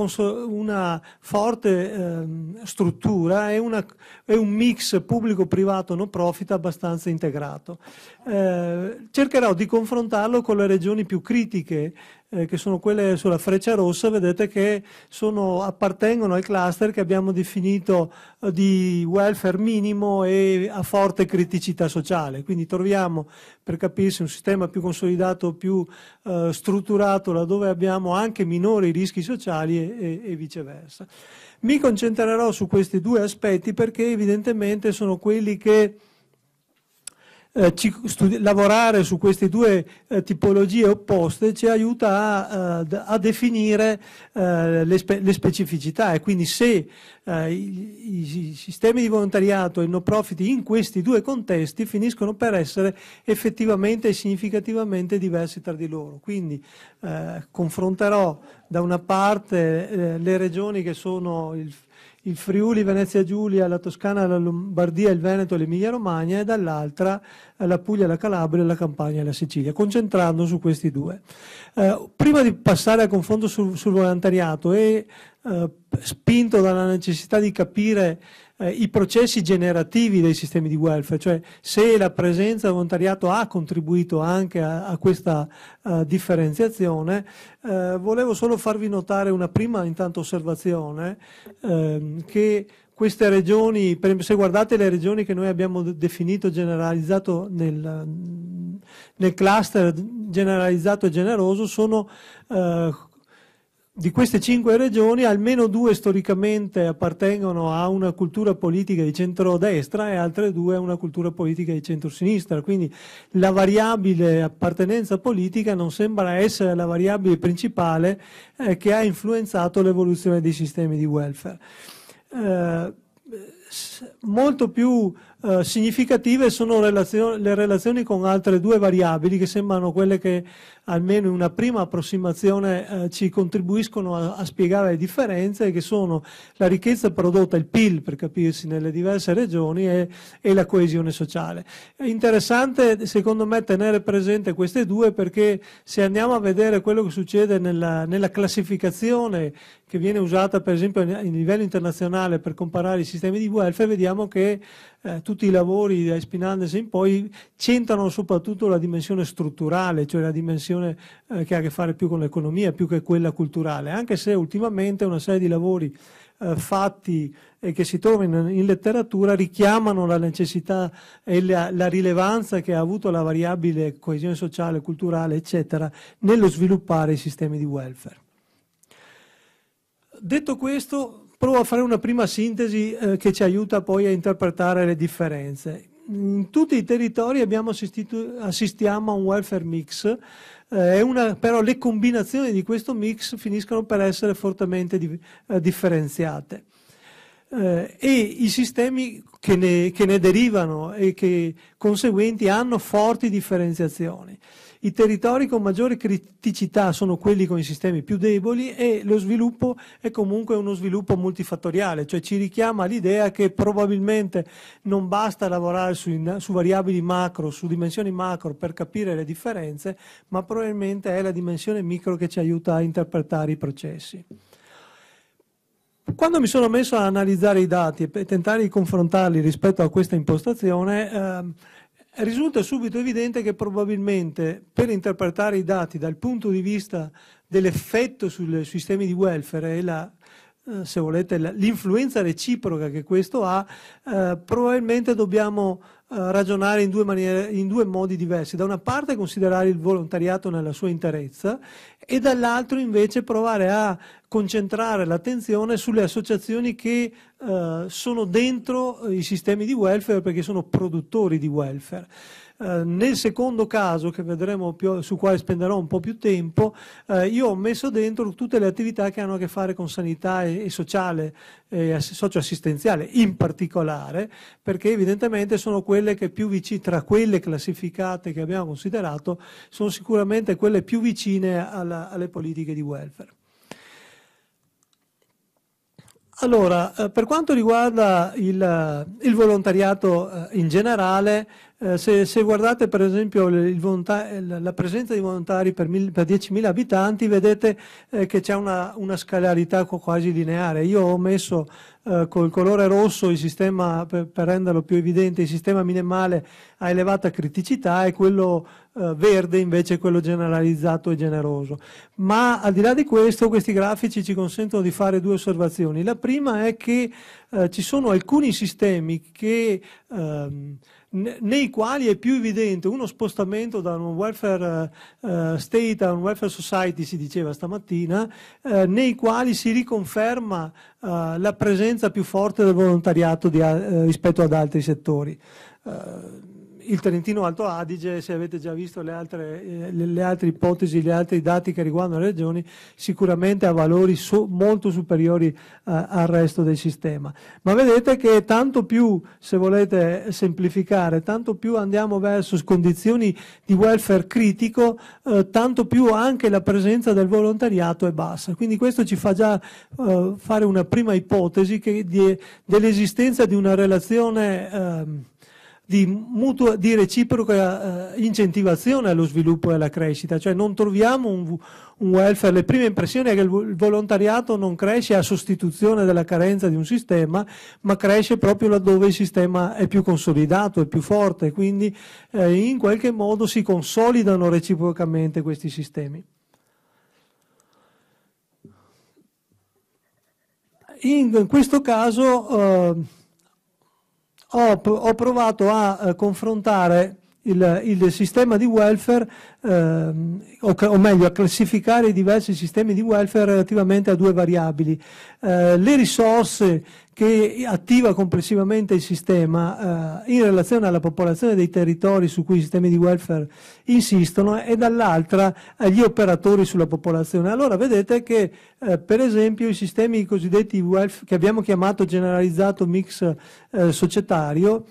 Speaker 4: una forte eh, struttura e, una, e, un mix pubblico-privato no profit abbastanza integrato. Eh, cercherò di confrontarlo con le regioni più critiche eh, che sono quelle sulla freccia rossa, vedete che sono, appartengono ai cluster che abbiamo definito eh, di welfare minimo e a forte criticità sociale. Quindi troviamo, per capirsi, un sistema più consolidato, più eh, strutturato, laddove abbiamo anche minori rischi sociali e, e, e viceversa. Mi concentrerò su questi due aspetti perché evidentemente sono quelli che eh, ci, lavorare su queste due eh, tipologie opposte ci aiuta a, eh, a definire eh, le, spe le, specificità e quindi se eh, i, i, sistemi di volontariato e il no profit in questi due contesti finiscono per essere effettivamente e significativamente diversi tra di loro. Quindi confronterò da una parte le regioni che sono il il Friuli, Venezia Giulia, la Toscana, la Lombardia, il Veneto, l'Emilia Romagna e dall'altra eh, la Puglia, la Calabria, la Campania e la Sicilia, concentrando su questi due. Eh, prima di passare al confronto sul, sul volontariato e eh, spinto dalla necessità di capire eh, i processi generativi dei sistemi di welfare, cioè se la presenza del volontariato ha contribuito anche a, a questa uh, differenziazione, eh, volevo solo farvi notare una prima intanto osservazione ehm, che queste regioni, se guardate le regioni che noi abbiamo definito generalizzato nel, nel cluster generalizzato e generoso, sono eh, di queste cinque regioni almeno due storicamente appartengono a una cultura politica di centrodestra e altre due a una cultura politica di centrosinistra, quindi la variabile appartenenza politica non sembra essere la variabile principale eh, che ha influenzato l'evoluzione dei sistemi di welfare. Eh, molto più eh, significative sono relazio- le relazioni con altre due variabili che sembrano quelle che almeno in una prima approssimazione eh, ci contribuiscono a, a, spiegare le differenze che sono la ricchezza prodotta, il PIL per capirsi nelle diverse regioni e, e la coesione sociale. È interessante secondo me tenere presente queste due perché se andiamo a vedere quello che succede nella, nella classificazione che viene usata per esempio a livello internazionale per comparare i sistemi di welfare, vediamo che eh, tutti i lavori da Spinandes in poi centrano soprattutto la dimensione strutturale, cioè la dimensione dimensione eh, che ha a che fare più con l'economia, più che quella culturale, anche se ultimamente una serie di lavori eh, fatti e che si trovano in, in, letteratura richiamano la necessità e la, la, rilevanza che ha avuto la variabile coesione sociale, culturale, eccetera, nello sviluppare i sistemi di welfare. Detto questo, provo a fare una prima sintesi eh, che ci aiuta poi a interpretare le differenze in tutti i territori abbiamo assistito, assistiamo a un welfare mix eh, una, però le combinazioni di questo mix finiscono per essere fortemente di, eh, differenziate. Eh, e i sistemi che ne, che ne, derivano e che conseguenti hanno forti differenziazioni. I territori con maggiore criticità sono quelli con i sistemi più deboli e lo sviluppo è comunque uno sviluppo multifattoriale, cioè ci richiama all'idea che probabilmente non basta lavorare su, in, su variabili macro, su dimensioni macro per capire le differenze, ma probabilmente è la dimensione micro che ci aiuta a interpretare i processi. Quando mi sono messo a analizzare i dati e tentare di confrontarli rispetto a questa impostazione, ehm, risulta subito evidente che probabilmente per interpretare i dati dal punto di vista dell'effetto sui sistemi di welfare e la, eh, se volete, l'influenza reciproca che questo ha, eh, probabilmente dobbiamo eh, ragionare in due, maniere, in due modi diversi. Da una parte considerare il volontariato nella sua interezza e dall'altro invece provare a concentrare l'attenzione sulle associazioni che eh, sono dentro i sistemi di welfare perché sono produttori di welfare. Eh, nel secondo caso, che vedremo più, su quale spenderò un po' più tempo, eh, io ho messo dentro tutte le attività che hanno a che fare con sanità e, e sociale, e socioassistenziale in particolare, perché evidentemente sono quelle che più vicine, tra quelle classificate che abbiamo considerato, sono sicuramente quelle più vicine alla, alle politiche di welfare. Allora, eh, per quanto riguarda il, eh, il volontariato eh, in generale, se, se, guardate per esempio la presenza di volontari per, per 10.000 abitanti, vedete che c'è una, una, scalarità quasi lineare. Io ho messo eh, col colore rosso il sistema, per, per, renderlo più evidente, il sistema minimale a elevata criticità e quello eh, verde invece quello generalizzato e generoso. Ma al di là di questo questi grafici ci consentono di fare due osservazioni. La prima è che eh, ci sono alcuni sistemi che... Ehm, nei quali è più evidente uno spostamento da un welfare uh, state a un welfare society, si diceva stamattina, uh, nei quali si riconferma uh, la presenza più forte del volontariato di, rispetto ad altri settori il Trentino Alto Adige, se avete già visto le altre, eh, le, le altre ipotesi, gli altri dati che riguardano le regioni, sicuramente ha valori so, molto superiori eh, al resto del sistema. Ma vedete che tanto più, se volete semplificare, tanto più andiamo verso condizioni di welfare critico, eh, tanto più anche la presenza del volontariato è bassa. Quindi questo ci fa già eh, fare una prima ipotesi che, di, dell'esistenza di una relazione ehm, di, mutua, di reciproca eh, incentivazione allo sviluppo e alla crescita, cioè non troviamo un, un welfare, le prime impressioni è che il volontariato non cresce a sostituzione della carenza di un sistema, ma cresce proprio laddove il sistema è più consolidato, è più forte, quindi eh, in qualche modo si consolidano reciprocamente questi sistemi. In questo caso eh, ho, ho provato a eh, confrontare il, il sistema di welfare, ehm, o, o, meglio a classificare i diversi sistemi di welfare relativamente a due variabili. Eh, le risorse che attiva complessivamente il sistema eh, in relazione alla popolazione dei territori su cui i sistemi di welfare insistono e dall'altra agli operatori sulla popolazione. Allora vedete che eh, per esempio i sistemi cosiddetti welfare, che abbiamo chiamato generalizzato mix eh, societario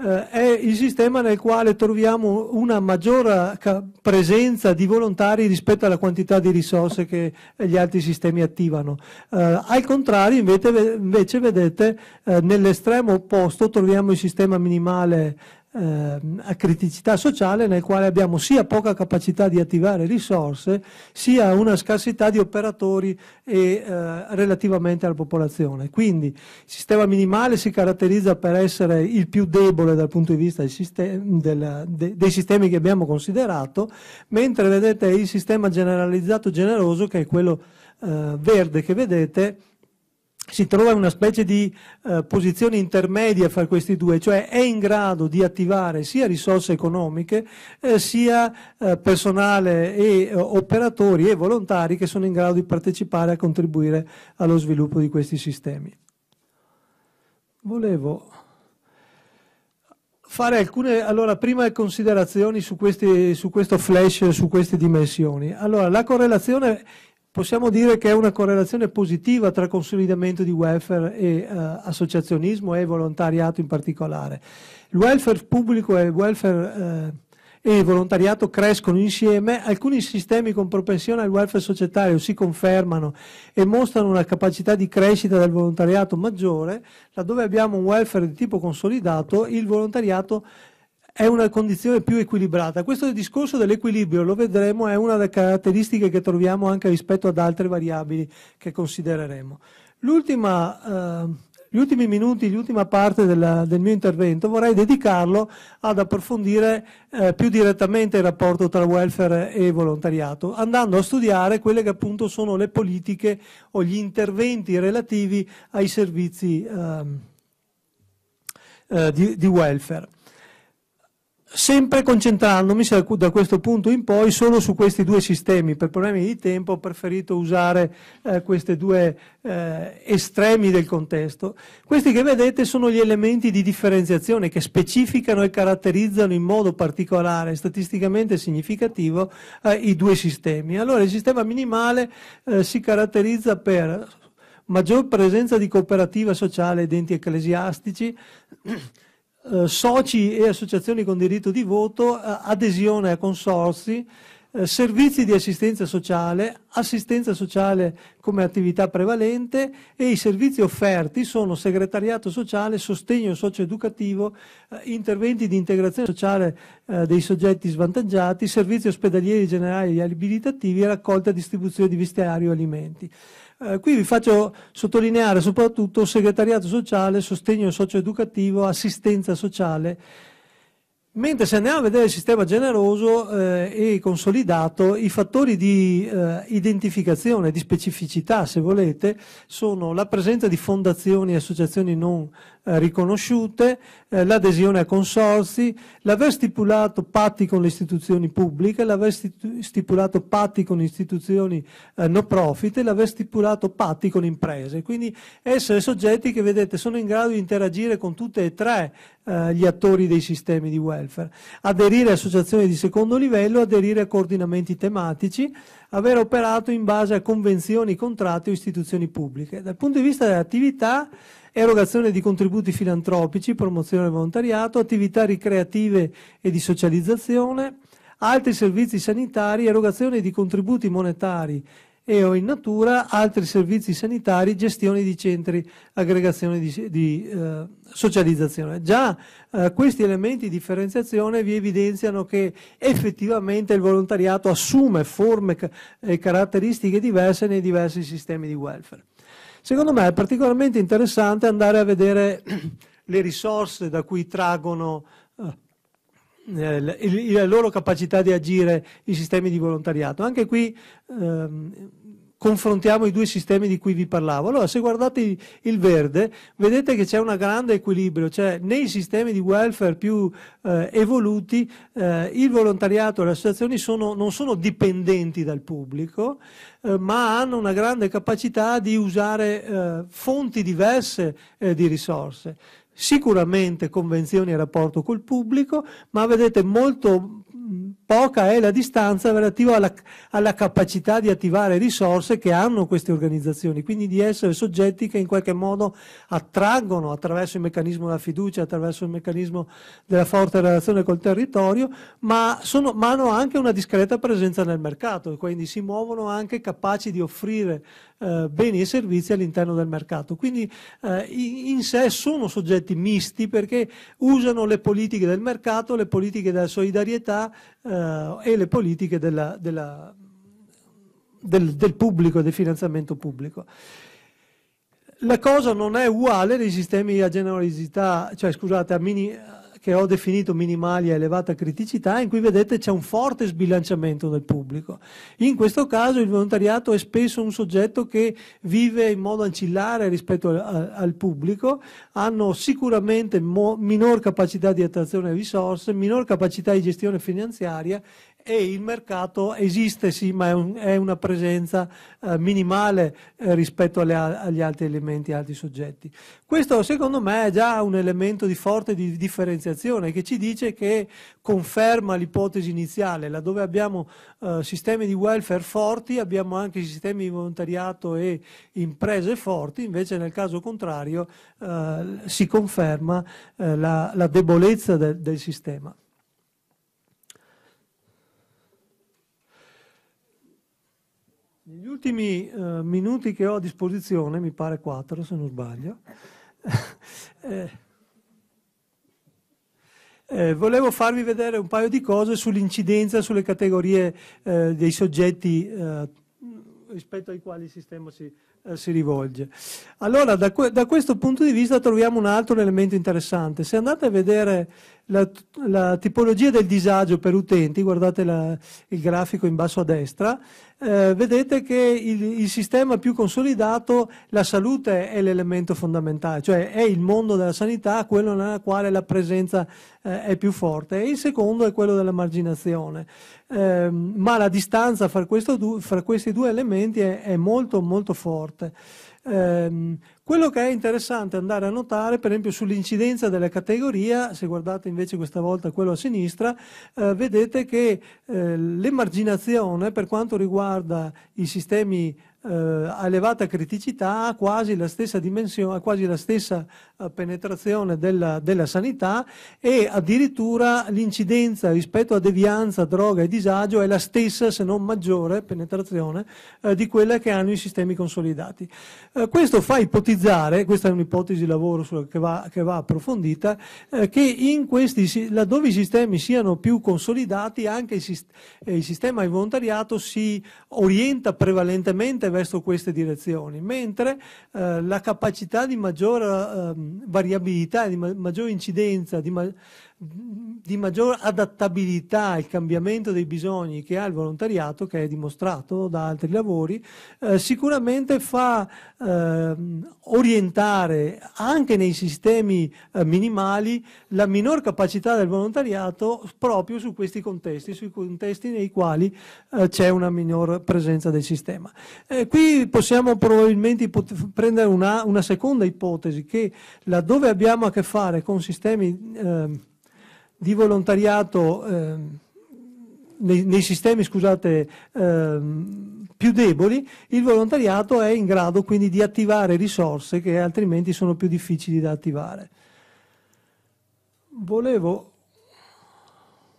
Speaker 4: eh, è il sistema nel quale troviamo una maggiore presenza di volontari rispetto alla quantità di risorse che gli altri sistemi attivano. Eh, al contrario, invece, invece vedete, eh, nell'estremo opposto troviamo il sistema minimale Ehm, a criticità sociale nel quale abbiamo sia poca capacità di attivare risorse sia una scarsità di operatori e, eh, relativamente alla popolazione. Quindi il sistema minimale si caratterizza per essere il più debole dal punto di vista sistemi, del, de, dei sistemi che abbiamo considerato, mentre vedete il sistema generalizzato generoso che è quello eh, verde che vedete si trova in una specie di eh, posizione intermedia fra questi due, cioè è in grado di attivare sia risorse economiche eh, sia eh, personale e eh, operatori e volontari che sono in grado di partecipare e contribuire allo sviluppo di questi sistemi. Volevo fare alcune allora, prime considerazioni su, questi, su questo flash, su queste dimensioni. Allora, la correlazione possiamo dire che è una correlazione positiva tra consolidamento di welfare e eh, associazionismo e volontariato in particolare. Il welfare pubblico e il welfare eh, e il volontariato crescono insieme, alcuni sistemi con propensione al welfare societario si confermano e mostrano una capacità di crescita del volontariato maggiore, laddove abbiamo un welfare di tipo consolidato, il volontariato è una condizione più equilibrata. Questo discorso dell'equilibrio, lo vedremo, è una delle caratteristiche che troviamo anche rispetto ad altre variabili che considereremo. L'ultima, eh, gli ultimi minuti, l'ultima parte della, del mio intervento vorrei dedicarlo ad approfondire eh, più direttamente il rapporto tra welfare e volontariato, andando a studiare quelle che appunto sono le politiche o gli interventi relativi ai servizi ehm, eh, di, di welfare sempre concentrandomi da questo punto in poi solo su questi due sistemi. Per problemi di tempo ho preferito usare eh, questi due eh, estremi del contesto. Questi che vedete sono gli elementi di differenziazione che specificano e caratterizzano in modo particolare, statisticamente significativo, eh, i due sistemi. Allora il sistema minimale eh, si caratterizza per maggior presenza di cooperativa sociale ed enti ecclesiastici, eh, soci e associazioni con diritto di voto, eh, adesione a consorsi, eh, servizi di assistenza sociale, assistenza sociale come attività prevalente e i servizi offerti sono segretariato sociale, sostegno socioeducativo, eh, interventi di integrazione sociale eh, dei soggetti svantaggiati, servizi ospedalieri generali e abilitativi e raccolta e distribuzione di vestiario e alimenti. Eh, qui vi faccio sottolineare soprattutto segretariato sociale, sostegno socioeducativo, assistenza sociale, mentre se andiamo a vedere il sistema generoso eh, e consolidato, i fattori di eh, identificazione, di specificità se volete, sono la presenza di fondazioni e associazioni non eh, riconosciute, eh, l'adesione a consorzi, l'aver stipulato patti con le istituzioni pubbliche, l'aver stipulato patti con istituzioni eh, no profit, e l'aver stipulato patti con imprese. Quindi essere soggetti che vedete sono in grado di interagire con tutte e tre eh, gli attori dei sistemi di welfare, aderire a associazioni di secondo livello, aderire a coordinamenti tematici, aver operato in base a convenzioni, contratti o istituzioni pubbliche. Dal punto di vista delle attività, erogazione di contributi filantropici, promozione del volontariato, attività ricreative e di socializzazione, altri servizi sanitari, erogazione di contributi monetari e o in natura, altri servizi sanitari, gestione di centri, aggregazione di, di eh, socializzazione. Già eh, questi elementi di differenziazione vi evidenziano che effettivamente il volontariato assume forme e caratteristiche diverse nei diversi sistemi di welfare. Secondo me è particolarmente interessante andare a vedere le risorse da cui traggono eh, eh la loro capacità di agire i sistemi di volontariato. Anche qui ehm, confrontiamo i due sistemi di cui vi parlavo. Allora, se guardate il verde, vedete che c'è un grande equilibrio, cioè nei sistemi di welfare più eh, evoluti eh, il volontariato e le associazioni sono, non sono dipendenti dal pubblico, eh, ma hanno una grande capacità di usare eh, fonti diverse eh, di risorse sicuramente convenzioni e rapporto col pubblico, ma vedete molto poca è la distanza relativa alla, alla, capacità di attivare risorse che hanno queste organizzazioni, quindi di essere soggetti che in qualche modo attraggono attraverso il meccanismo della fiducia, attraverso il meccanismo della forte relazione col territorio, ma, sono, ma hanno anche una discreta presenza nel mercato e quindi si muovono anche capaci di offrire eh, beni e servizi all'interno del mercato. Quindi eh, in sé sono soggetti misti perché usano le politiche del mercato, le politiche della solidarietà, eh, e le politiche della, della, del, del pubblico, del finanziamento pubblico. La cosa non è uguale nei sistemi a generosità, cioè scusate, a mini, che ho definito minimali a elevata criticità, in cui vedete c'è un forte sbilanciamento del pubblico. In questo caso il volontariato è spesso un soggetto che vive in modo ancillare rispetto al, al pubblico, hanno sicuramente mo, minor capacità di attrazione di risorse, minor capacità di gestione finanziaria e il mercato esiste sì, ma è, un, è una presenza eh, minimale eh, rispetto alle, agli altri elementi, altri soggetti. Questo secondo me è già un elemento di forte di differenziazione che ci dice che conferma l'ipotesi iniziale, laddove abbiamo eh, sistemi di welfare forti, abbiamo anche sistemi di volontariato e imprese forti, invece nel caso contrario eh, si conferma eh, la, la, debolezza de, del sistema. Negli ultimi eh, minuti che ho a disposizione, mi pare quattro se non sbaglio, eh, eh, volevo farvi vedere un paio di cose sull'incidenza sulle categorie eh, dei soggetti eh, rispetto ai quali il sistema si, eh, si rivolge. Allora, da, que da, questo punto di vista troviamo un altro elemento interessante. Se andate a vedere la, la, tipologia del disagio per utenti, guardate la, il grafico in basso a destra, eh, vedete che il, il, sistema più consolidato, la salute è l'elemento fondamentale, cioè è il mondo della sanità quello nella quale la presenza eh, è più forte. E il secondo è quello della marginazione. Eh, ma la distanza fra, du, fra, questi due elementi è, è molto molto forte ehm, quello che è interessante andare a notare, per esempio, sull'incidenza della categoria, se guardate invece questa volta quello a sinistra, eh, vedete che eh, l'emarginazione per quanto riguarda i sistemi eh, a elevata criticità ha quasi la stessa dimensione, ha quasi la stessa eh, penetrazione della, della sanità e addirittura l'incidenza rispetto a devianza, droga e disagio è la stessa, se non maggiore, penetrazione eh, di quella che hanno i sistemi consolidati. Eh, questo fa ipotizzare, questa è un'ipotesi di lavoro sulla, che, va, che, va, approfondita, eh, che questi, laddove i sistemi siano più consolidati anche il, eh, il sistema di volontariato si orienta prevalentemente tendente verso queste direzioni, mentre eh, la capacità di maggior eh, variabilità, di ma maggior incidenza, di ma di maggior adattabilità al cambiamento dei bisogni che ha il volontariato, che è dimostrato da altri lavori, eh, sicuramente fa eh, orientare anche nei sistemi eh, minimali la minor capacità del volontariato proprio su questi contesti, sui contesti nei quali eh, c'è una minor presenza del sistema. Eh, qui possiamo probabilmente prendere una, una, seconda ipotesi che laddove abbiamo a che fare con sistemi ehm, di volontariato eh, nei, nei, sistemi scusate, eh, più deboli, il volontariato è in grado quindi di attivare risorse che altrimenti sono più difficili da attivare. Volevo,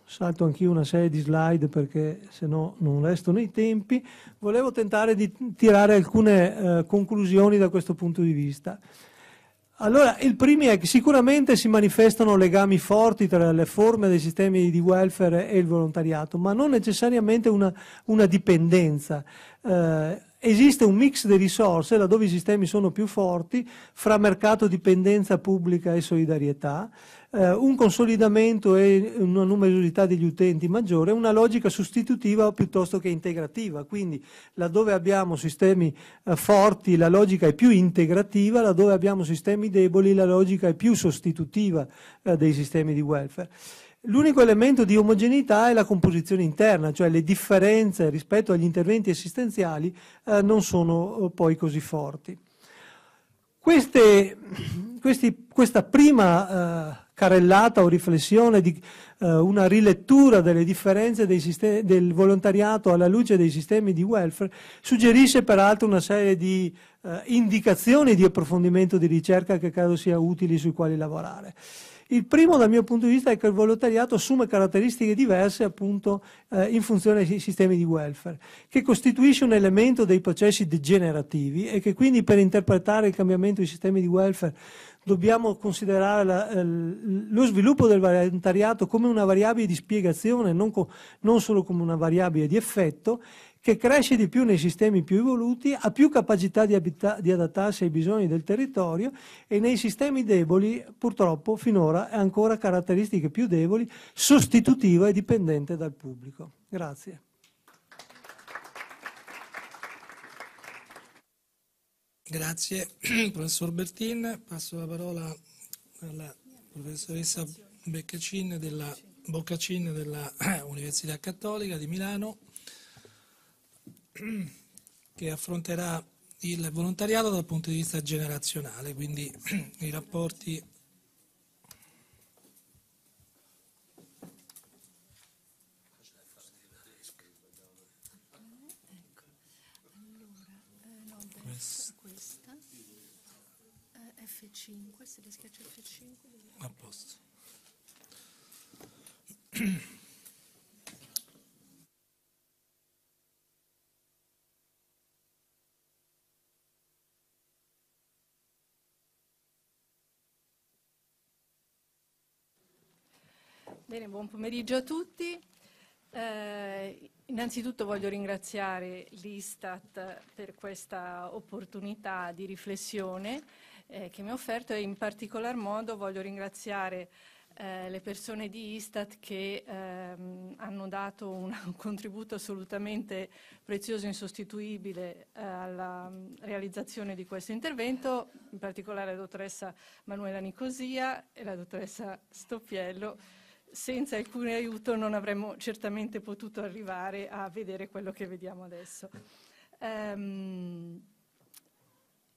Speaker 4: salto anch'io una serie di slide perché se no non resto nei tempi, volevo tentare di tirare alcune eh, conclusioni da questo punto di vista. Allora, il primo è che sicuramente si manifestano legami forti tra le forme dei sistemi di welfare e il volontariato, ma non necessariamente una, una dipendenza. Eh, esiste un mix di risorse laddove i sistemi sono più forti fra mercato, dipendenza pubblica e solidarietà eh, un consolidamento e una numerosità degli utenti maggiore, una logica sostitutiva piuttosto che integrativa. Quindi laddove abbiamo sistemi eh, forti la logica è più integrativa, laddove abbiamo sistemi deboli la logica è più sostitutiva eh, dei sistemi di welfare. L'unico elemento di omogeneità è la composizione interna, cioè le differenze rispetto agli interventi assistenziali eh, non sono eh, poi così forti. Queste, questi, questa prima eh, carrellata o riflessione di eh, una rilettura delle differenze sistemi, del volontariato alla luce dei sistemi di welfare, suggerisce peraltro una serie di eh, indicazioni di approfondimento di ricerca che credo sia utili sui quali lavorare. Il primo dal mio punto di vista è che il volontariato assume caratteristiche diverse appunto eh, in funzione dei sistemi di welfare, che costituisce un elemento dei processi degenerativi e che quindi per interpretare il cambiamento dei sistemi di welfare dobbiamo considerare la, eh, lo sviluppo del volontariato come una variabile di spiegazione, non, co, non solo come una variabile di effetto, che cresce di più nei sistemi più evoluti, ha più capacità di, abita- di, adattarsi ai bisogni del territorio e nei sistemi deboli purtroppo finora ha ancora caratteristiche più deboli, sostitutiva e dipendente dal pubblico. Grazie.
Speaker 1: Grazie, professor Bertin. Passo la parola alla professoressa Beccacin della, Boccacin della Università Cattolica di Milano, che affronterà il volontariato dal punto di vista generazionale, quindi i rapporti
Speaker 2: buon pomeriggio a tutti. Eh, innanzitutto voglio ringraziare l'Istat per questa opportunità di riflessione eh, che mi ha offerto e in particolar modo voglio ringraziare eh, le persone di Istat che ehm, hanno dato un, un, contributo assolutamente prezioso e insostituibile eh, alla mm, realizzazione di questo intervento, in particolare la dottoressa Manuela Nicosia e la dottoressa Stoppiello senza alcun aiuto non avremmo certamente potuto arrivare a vedere quello che vediamo adesso. Um,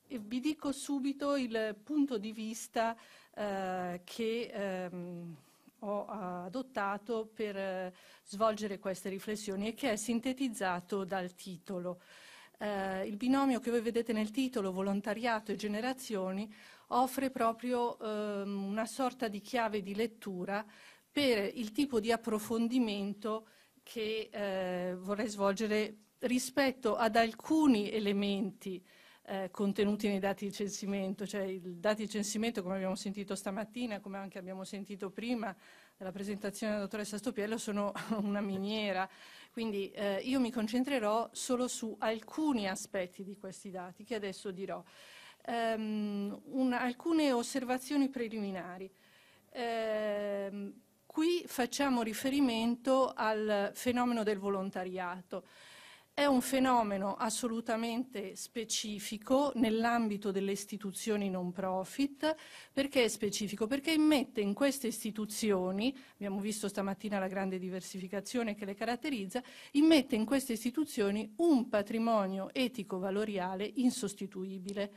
Speaker 2: vi dico subito il punto di vista uh, che um, ho adottato per uh, svolgere queste riflessioni e che è sintetizzato dal titolo. Uh, il binomio che voi vedete nel titolo, volontariato e generazioni, offre proprio ehm, una sorta di chiave di lettura per il tipo di approfondimento che eh, vorrei svolgere rispetto ad alcuni elementi eh, contenuti nei dati di censimento, cioè i dati di censimento come abbiamo sentito stamattina, come anche abbiamo sentito prima dalla presentazione della dottoressa Stopiello, sono una miniera, quindi eh, io mi concentrerò solo su alcuni aspetti di questi dati che adesso dirò. Um, ehm, una, alcune osservazioni preliminari. Um, qui facciamo riferimento al fenomeno del volontariato. È un fenomeno assolutamente specifico nell'ambito delle istituzioni non profit. Perché è specifico? Perché immette in queste istituzioni, abbiamo visto stamattina la grande diversificazione che le caratterizza, immette in queste istituzioni un patrimonio etico-valoriale insostituibile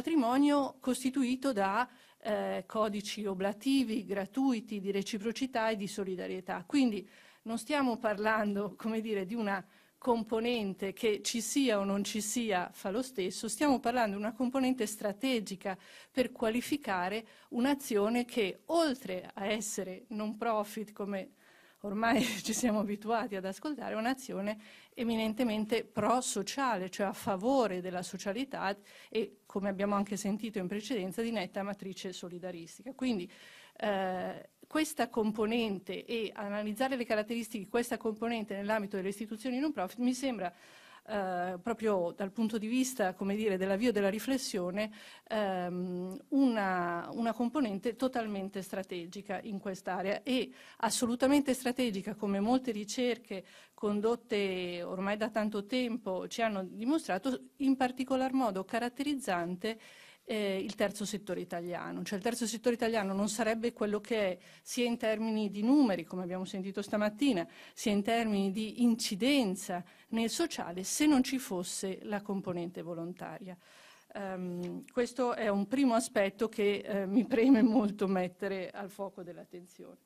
Speaker 2: patrimonio costituito da eh, codici oblativi, gratuiti, di reciprocità e di solidarietà. Quindi non stiamo parlando, come dire, di una componente che ci sia o non ci sia fa lo stesso, stiamo parlando di una componente strategica per qualificare un'azione che oltre a essere non profit come ormai ci siamo abituati ad ascoltare, è un'azione eminentemente pro-sociale, cioè a favore della socialità e, come abbiamo anche sentito in precedenza, di netta matrice solidaristica. Quindi eh, questa componente e analizzare le caratteristiche di questa componente nell'ambito delle istituzioni non profit mi sembra eh, proprio dal punto di vista dire, dell'avvio della riflessione ehm, una, una, componente totalmente strategica in quest'area e assolutamente strategica come molte ricerche condotte ormai da tanto tempo ci hanno dimostrato, in particolar modo caratterizzante eh, il terzo settore italiano. Cioè il terzo settore italiano non sarebbe quello che è sia in termini di numeri, come abbiamo sentito stamattina, sia in termini di incidenza nel sociale se non ci fosse la componente volontaria. Um, questo è un primo aspetto che eh, mi preme molto mettere al fuoco dell'attenzione.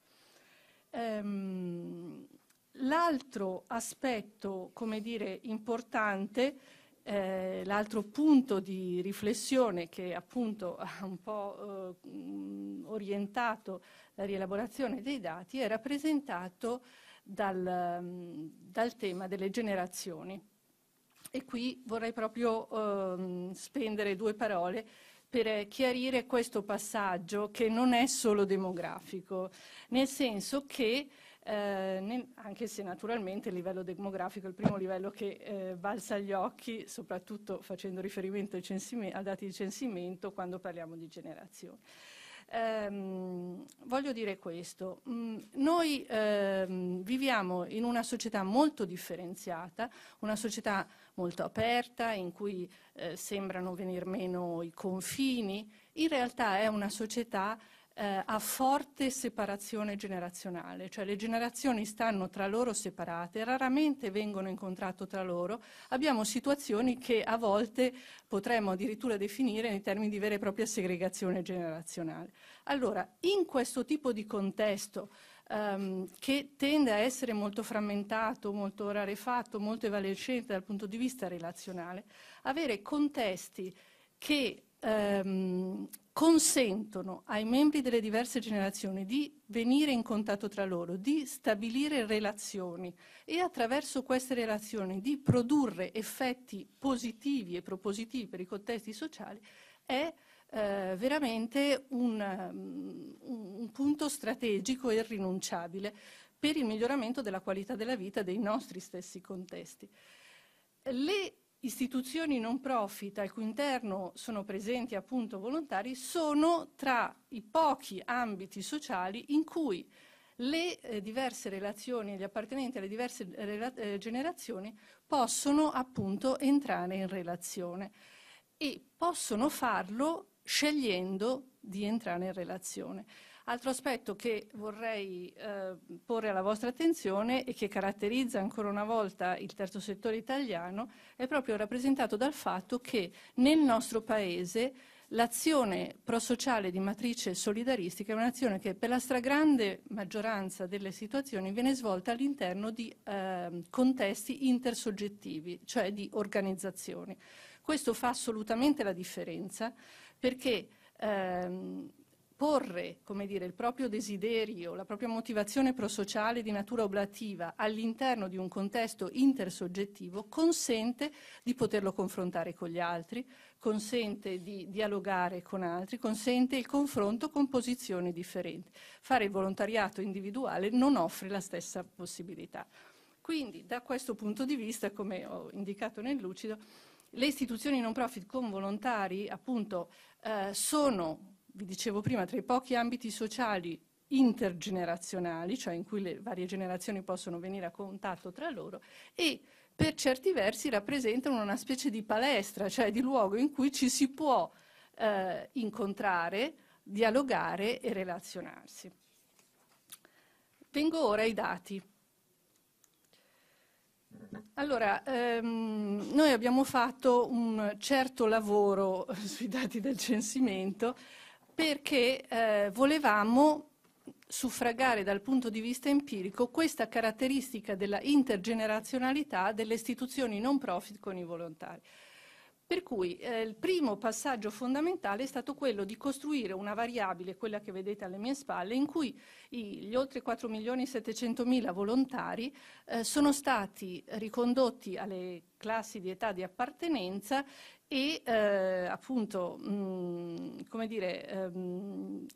Speaker 2: Um, l'altro aspetto, come dire, importante, eh, l'altro punto di riflessione che appunto ha un po' eh, mm, orientato la rielaborazione dei dati è rappresentato dal, dal tema delle generazioni. E qui vorrei proprio ehm, spendere due parole per chiarire questo passaggio che non è solo demografico, nel senso che eh, nel, anche se naturalmente il livello demografico è il primo livello che eh, balza agli occhi, soprattutto facendo riferimento ai, censime, a dati di censimento quando parliamo di generazioni. Ehm, voglio dire questo, mh, mm, noi ehm, viviamo in una società molto differenziata, una società molto aperta in cui eh, sembrano venir meno i confini, in realtà è una società eh, a forte separazione generazionale, cioè le generazioni stanno tra loro separate, raramente vengono in contratto tra loro, abbiamo situazioni che a volte potremmo addirittura definire in termini di vera e propria segregazione generazionale. Allora, in questo tipo di contesto, ehm, che tende a essere molto frammentato, molto rarefatto, molto evanescente dal punto di vista relazionale, avere contesti che ehm, consentono ai membri delle diverse generazioni di venire in contatto tra loro, di stabilire relazioni e attraverso queste relazioni di produrre effetti positivi e propositivi per i contesti sociali è eh, veramente un, mm, un punto strategico e irrinunciabile per il miglioramento della qualità della vita dei nostri stessi contesti. Le istituzioni non profit al cui interno sono presenti appunto volontari sono tra i pochi ambiti sociali in cui le eh, diverse relazioni, gli appartenenti alle diverse eh, eh, generazioni possono appunto entrare in relazione e possono farlo scegliendo di entrare in relazione. Altro aspetto che vorrei eh, porre alla vostra attenzione e che caratterizza ancora una volta il terzo settore italiano è proprio rappresentato dal fatto che nel nostro Paese L'azione prosociale di matrice solidaristica è un'azione che per la stragrande maggioranza delle situazioni viene svolta all'interno di eh, contesti intersoggettivi, cioè di organizzazioni. Questo fa assolutamente la differenza perché ehm, porre dire, il proprio desiderio, la propria motivazione prosociale di natura oblativa all'interno di un contesto intersoggettivo consente di poterlo confrontare con gli altri, consente di dialogare con altri, consente il confronto con posizioni differenti. Fare il volontariato individuale non offre la stessa possibilità. Quindi da questo punto di vista, come ho indicato nel lucido, le istituzioni non profit con volontari appunto eh, sono vi dicevo prima, tra i pochi ambiti sociali intergenerazionali, cioè in cui le varie generazioni possono venire a contatto tra loro, e per certi versi rappresentano una specie di palestra, cioè di luogo in cui ci si può eh, incontrare, dialogare e relazionarsi. Vengo ora ai dati. Allora, ehm, noi abbiamo fatto un certo lavoro sui dati del censimento perché eh, volevamo suffragare dal punto di vista empirico questa caratteristica della intergenerazionalità delle istituzioni non profit con i volontari. Per cui eh, il primo passaggio fondamentale è stato quello di costruire una variabile, quella che vedete alle mie spalle, in cui i, gli oltre 4 milioni e 700 mila volontari eh, sono stati ricondotti alle classi di età di appartenenza e eh, appunto, mh, mm, come dire, ehm,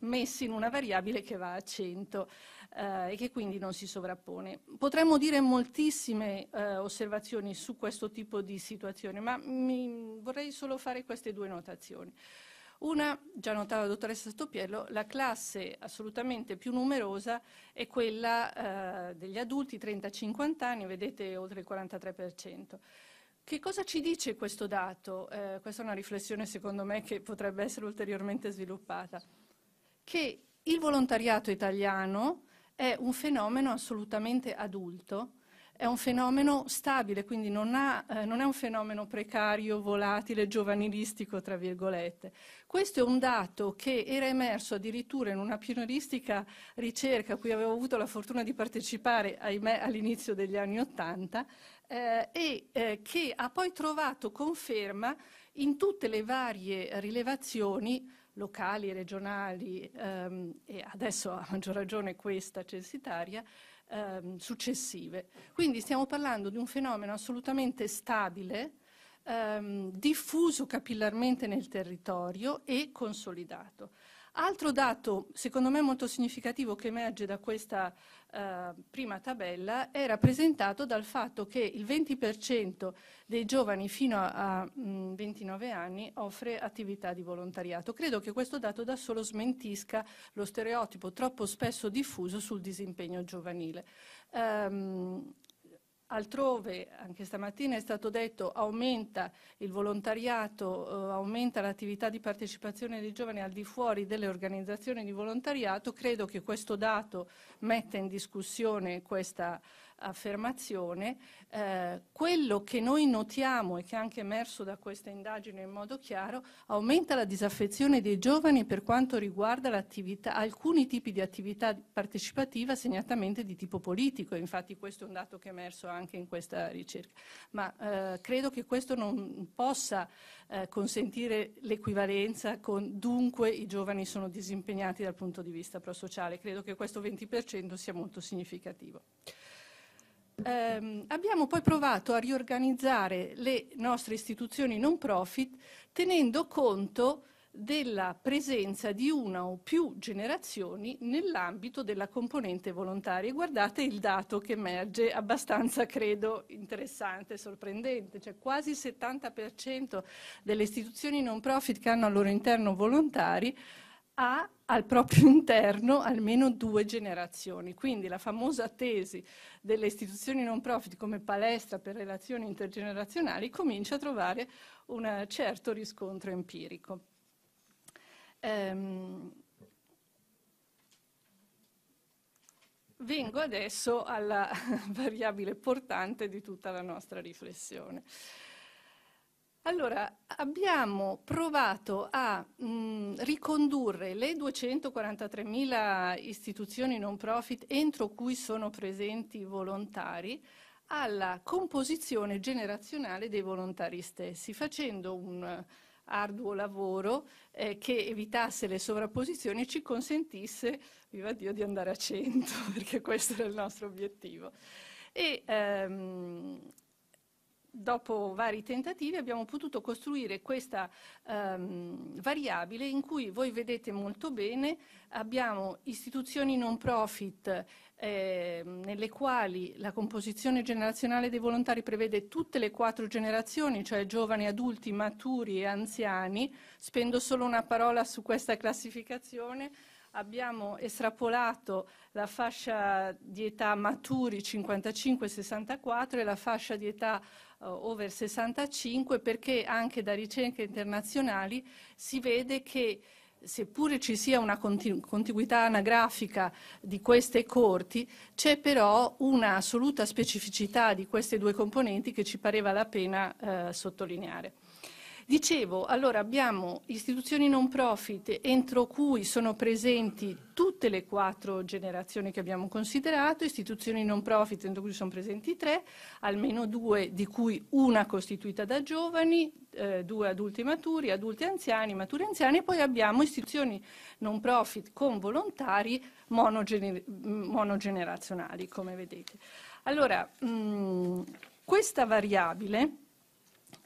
Speaker 2: messi in una variabile che va a 100 eh, e che quindi non si sovrappone. Potremmo dire moltissime eh, osservazioni su questo tipo di situazione, ma mi, vorrei solo fare queste due notazioni. Una, già notava la dottoressa Stoppiello, la classe assolutamente più numerosa è quella eh, degli adulti 30-50 anni, vedete oltre il 43%. Che cosa ci dice questo dato? Eh, questa è una riflessione secondo me che potrebbe essere ulteriormente sviluppata. Che il volontariato italiano è un fenomeno assolutamente adulto, è un fenomeno stabile, quindi non, ha, eh, non, è un fenomeno precario, volatile, giovanilistico, tra virgolette. Questo è un dato che era emerso addirittura in una pionieristica ricerca a cui avevo avuto la fortuna di partecipare, ahimè, all'inizio degli anni Ottanta, eh, e eh, che ha poi trovato conferma in tutte le varie rilevazioni locali, regionali ehm, e adesso a maggior ragione questa censitaria ehm, successive. Quindi stiamo parlando di un fenomeno assolutamente stabile, ehm, diffuso capillarmente nel territorio e consolidato. Altro dato, secondo me molto significativo, che emerge da questa eh, prima tabella è rappresentato dal fatto che il 20% dei giovani fino a, a mh, mm, 29 anni offre attività di volontariato. Credo che questo dato da solo smentisca lo stereotipo troppo spesso diffuso sul disimpegno giovanile. Um, Altrove, anche stamattina è stato detto, aumenta il volontariato, eh, aumenta l'attività di partecipazione dei giovani al di fuori delle organizzazioni di volontariato. Credo che questo dato metta in discussione questa affermazione, eh, quello che noi notiamo e che è anche emerso da questa indagine in modo chiaro, aumenta la disaffezione dei giovani per quanto riguarda alcuni tipi di attività partecipativa, segnatamente di tipo politico. Infatti questo è un dato che è emerso anche in questa ricerca. Ma eh, credo che questo non possa eh, consentire l'equivalenza con dunque i giovani sono disimpegnati dal punto di vista prosociale. Credo che questo 20% sia molto significativo. Eh, abbiamo poi provato a riorganizzare le nostre istituzioni non profit tenendo conto della presenza di una o più generazioni nell'ambito della componente volontaria. guardate il dato che emerge abbastanza, credo, interessante, sorprendente, cioè quasi il 70% delle istituzioni non profit che hanno al loro interno volontari ha al proprio interno almeno due generazioni. Quindi la famosa tesi delle istituzioni non profit come palestra per relazioni intergenerazionali comincia a trovare un certo riscontro empirico. Ehm, vengo adesso alla variabile portante di tutta la nostra riflessione. Allora, abbiamo provato a mh, mm, ricondurre le 243.000 istituzioni non profit entro cui sono presenti i volontari alla composizione generazionale dei volontari stessi, facendo un arduo lavoro eh, che evitasse le sovrapposizioni e ci consentisse, viva Dio, di andare a 100, perché questo era il nostro obiettivo. E, ehm, dopo vari tentativi abbiamo potuto costruire questa ehm, variabile in cui voi vedete molto bene abbiamo istituzioni non profit eh, nelle quali la composizione generazionale dei volontari prevede tutte le quattro generazioni, cioè giovani, adulti, maturi e anziani. Spendo solo una parola su questa classificazione abbiamo estrapolato la fascia di età maturi 55-64 e la fascia di età eh, over 65 perché anche da ricerche internazionali si vede che seppure ci sia una contiguità anagrafica di queste corti, c'è però un'assoluta specificità di queste due componenti che ci pareva la pena eh, sottolineare. Dicevo, allora abbiamo istituzioni non profit entro cui sono presenti tutte le quattro generazioni che abbiamo considerato, istituzioni non profit entro cui sono presenti tre, almeno due di cui una costituita da giovani, eh, due adulti maturi, adulti anziani, maturi anziani e poi abbiamo istituzioni non profit con volontari monogener mm, monogenerazionali, come vedete. Allora, mh, mm, questa variabile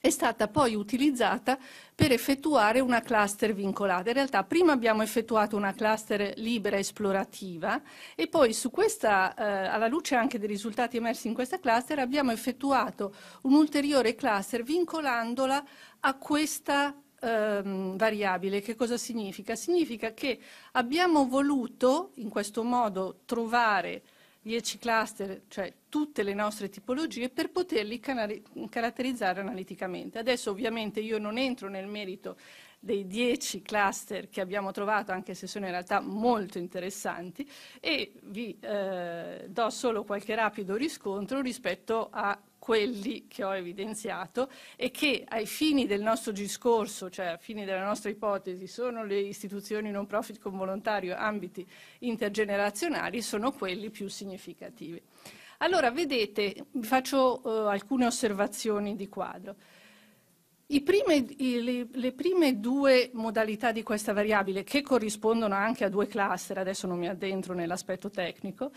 Speaker 2: è stata poi utilizzata per effettuare una cluster vincolata. In realtà prima abbiamo effettuato una cluster libera esplorativa e poi questa, eh, alla luce anche dei risultati emersi in questa cluster abbiamo effettuato un'ulteriore cluster vincolandola a questa ehm, variabile. Che cosa significa? Significa che abbiamo voluto in questo modo trovare 10 cluster, cioè tutte le nostre tipologie, per poterli caratterizzare analiticamente. Adesso ovviamente io non entro nel merito dei 10 cluster che abbiamo trovato, anche se sono in realtà molto interessanti, e vi eh, do solo qualche rapido riscontro rispetto a quelli che ho evidenziato e che ai fini del nostro discorso, cioè ai fini della nostra ipotesi, sono le istituzioni non profit con volontario ambiti intergenerazionali, sono quelli più significativi. Allora, vedete, vi faccio eh, alcune osservazioni di quadro. Prime, le, le, prime due modalità di questa variabile, che corrispondono anche a due cluster, adesso non mi addentro nell'aspetto tecnico,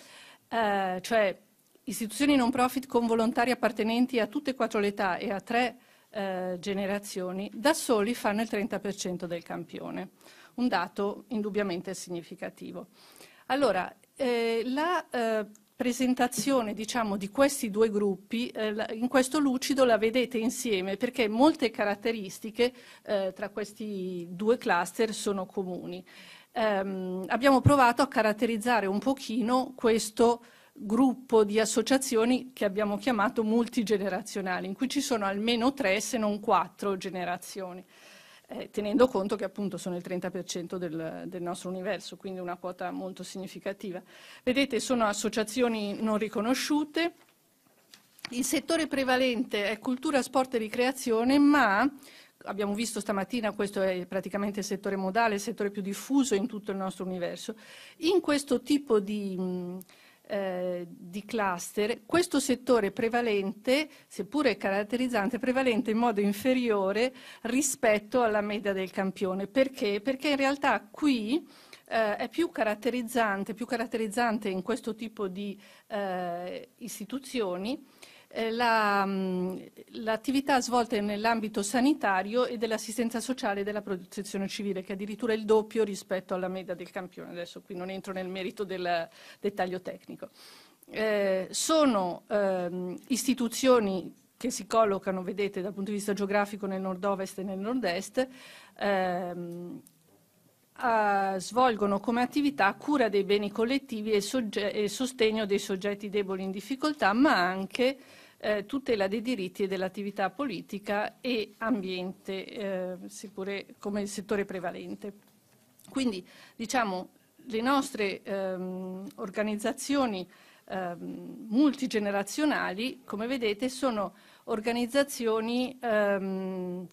Speaker 2: eh, cioè Istituzioni non profit con volontari appartenenti a tutte e quattro le età e a tre eh, generazioni da soli fanno il 30% del campione, un dato indubbiamente significativo. Allora, eh, la eh, presentazione diciamo, di questi due gruppi eh, in questo lucido la vedete insieme perché molte caratteristiche eh, tra questi due cluster sono comuni. Ehm, abbiamo provato a caratterizzare un pochino questo gruppo di associazioni che abbiamo chiamato multigenerazionali, in cui ci sono almeno tre se non quattro generazioni, eh, tenendo conto che appunto sono il 30% del, del nostro universo, quindi una quota molto significativa. Vedete, sono associazioni non riconosciute, il settore prevalente è cultura, sport e ricreazione, ma abbiamo visto stamattina, questo è praticamente il settore modale, il settore più diffuso in tutto il nostro universo. In questo tipo di eh, di cluster, questo settore prevalente, seppure caratterizzante, prevalente in modo inferiore rispetto alla media del campione. Perché? Perché in realtà qui eh, è più caratterizzante, più caratterizzante in questo tipo di eh, istituzioni eh, mm, l'attività svolta nell'ambito sanitario e dell'assistenza sociale e della protezione civile, che è addirittura il doppio rispetto alla media del campione. Adesso qui non entro nel merito del dettaglio tecnico. Eh, sono eh, istituzioni che si collocano, vedete, dal punto di vista geografico nel nord-ovest e nel nord-est, ehm, a, svolgono come attività cura dei beni collettivi e, e sostegno dei soggetti deboli in difficoltà, ma anche eh, tutela dei diritti e dell'attività politica e ambiente, eh, sicure, come settore prevalente. Quindi diciamo le nostre ehm, organizzazioni ehm, multigenerazionali, come vedete, sono organizzazioni ehm,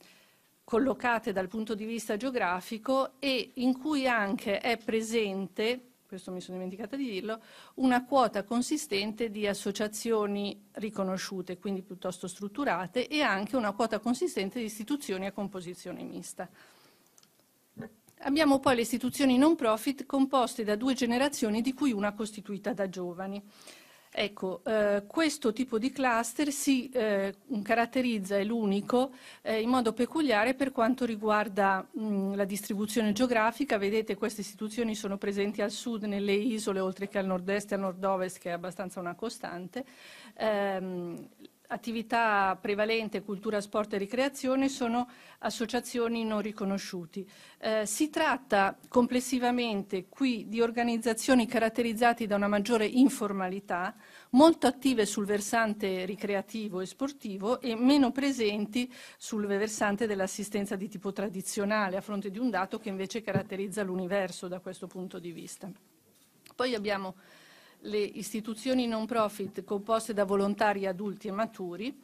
Speaker 2: collocate dal punto di vista geografico e in cui anche è presente questo mi sono dimenticata di dirlo, una quota consistente di associazioni riconosciute, quindi piuttosto strutturate, e anche una quota consistente di istituzioni a composizione mista. Abbiamo poi le istituzioni non profit composte da due generazioni di cui una costituita da giovani. Ecco, eh, questo tipo di cluster si eh, caratterizza, è l'unico, eh, in modo peculiare per quanto riguarda mh, la distribuzione geografica. Vedete queste istituzioni sono presenti al sud nelle isole, oltre che al nord-est e al nord-ovest, che è abbastanza una costante. Ehm, attività prevalente cultura, sport e ricreazione sono associazioni non riconosciuti. Eh, si tratta complessivamente qui di organizzazioni caratterizzate da una maggiore informalità, molto attive sul versante ricreativo e sportivo e meno presenti sul versante dell'assistenza di tipo tradizionale, a fronte di un dato che invece caratterizza l'universo da questo punto di vista. Poi abbiamo le istituzioni non profit composte da volontari adulti e maturi.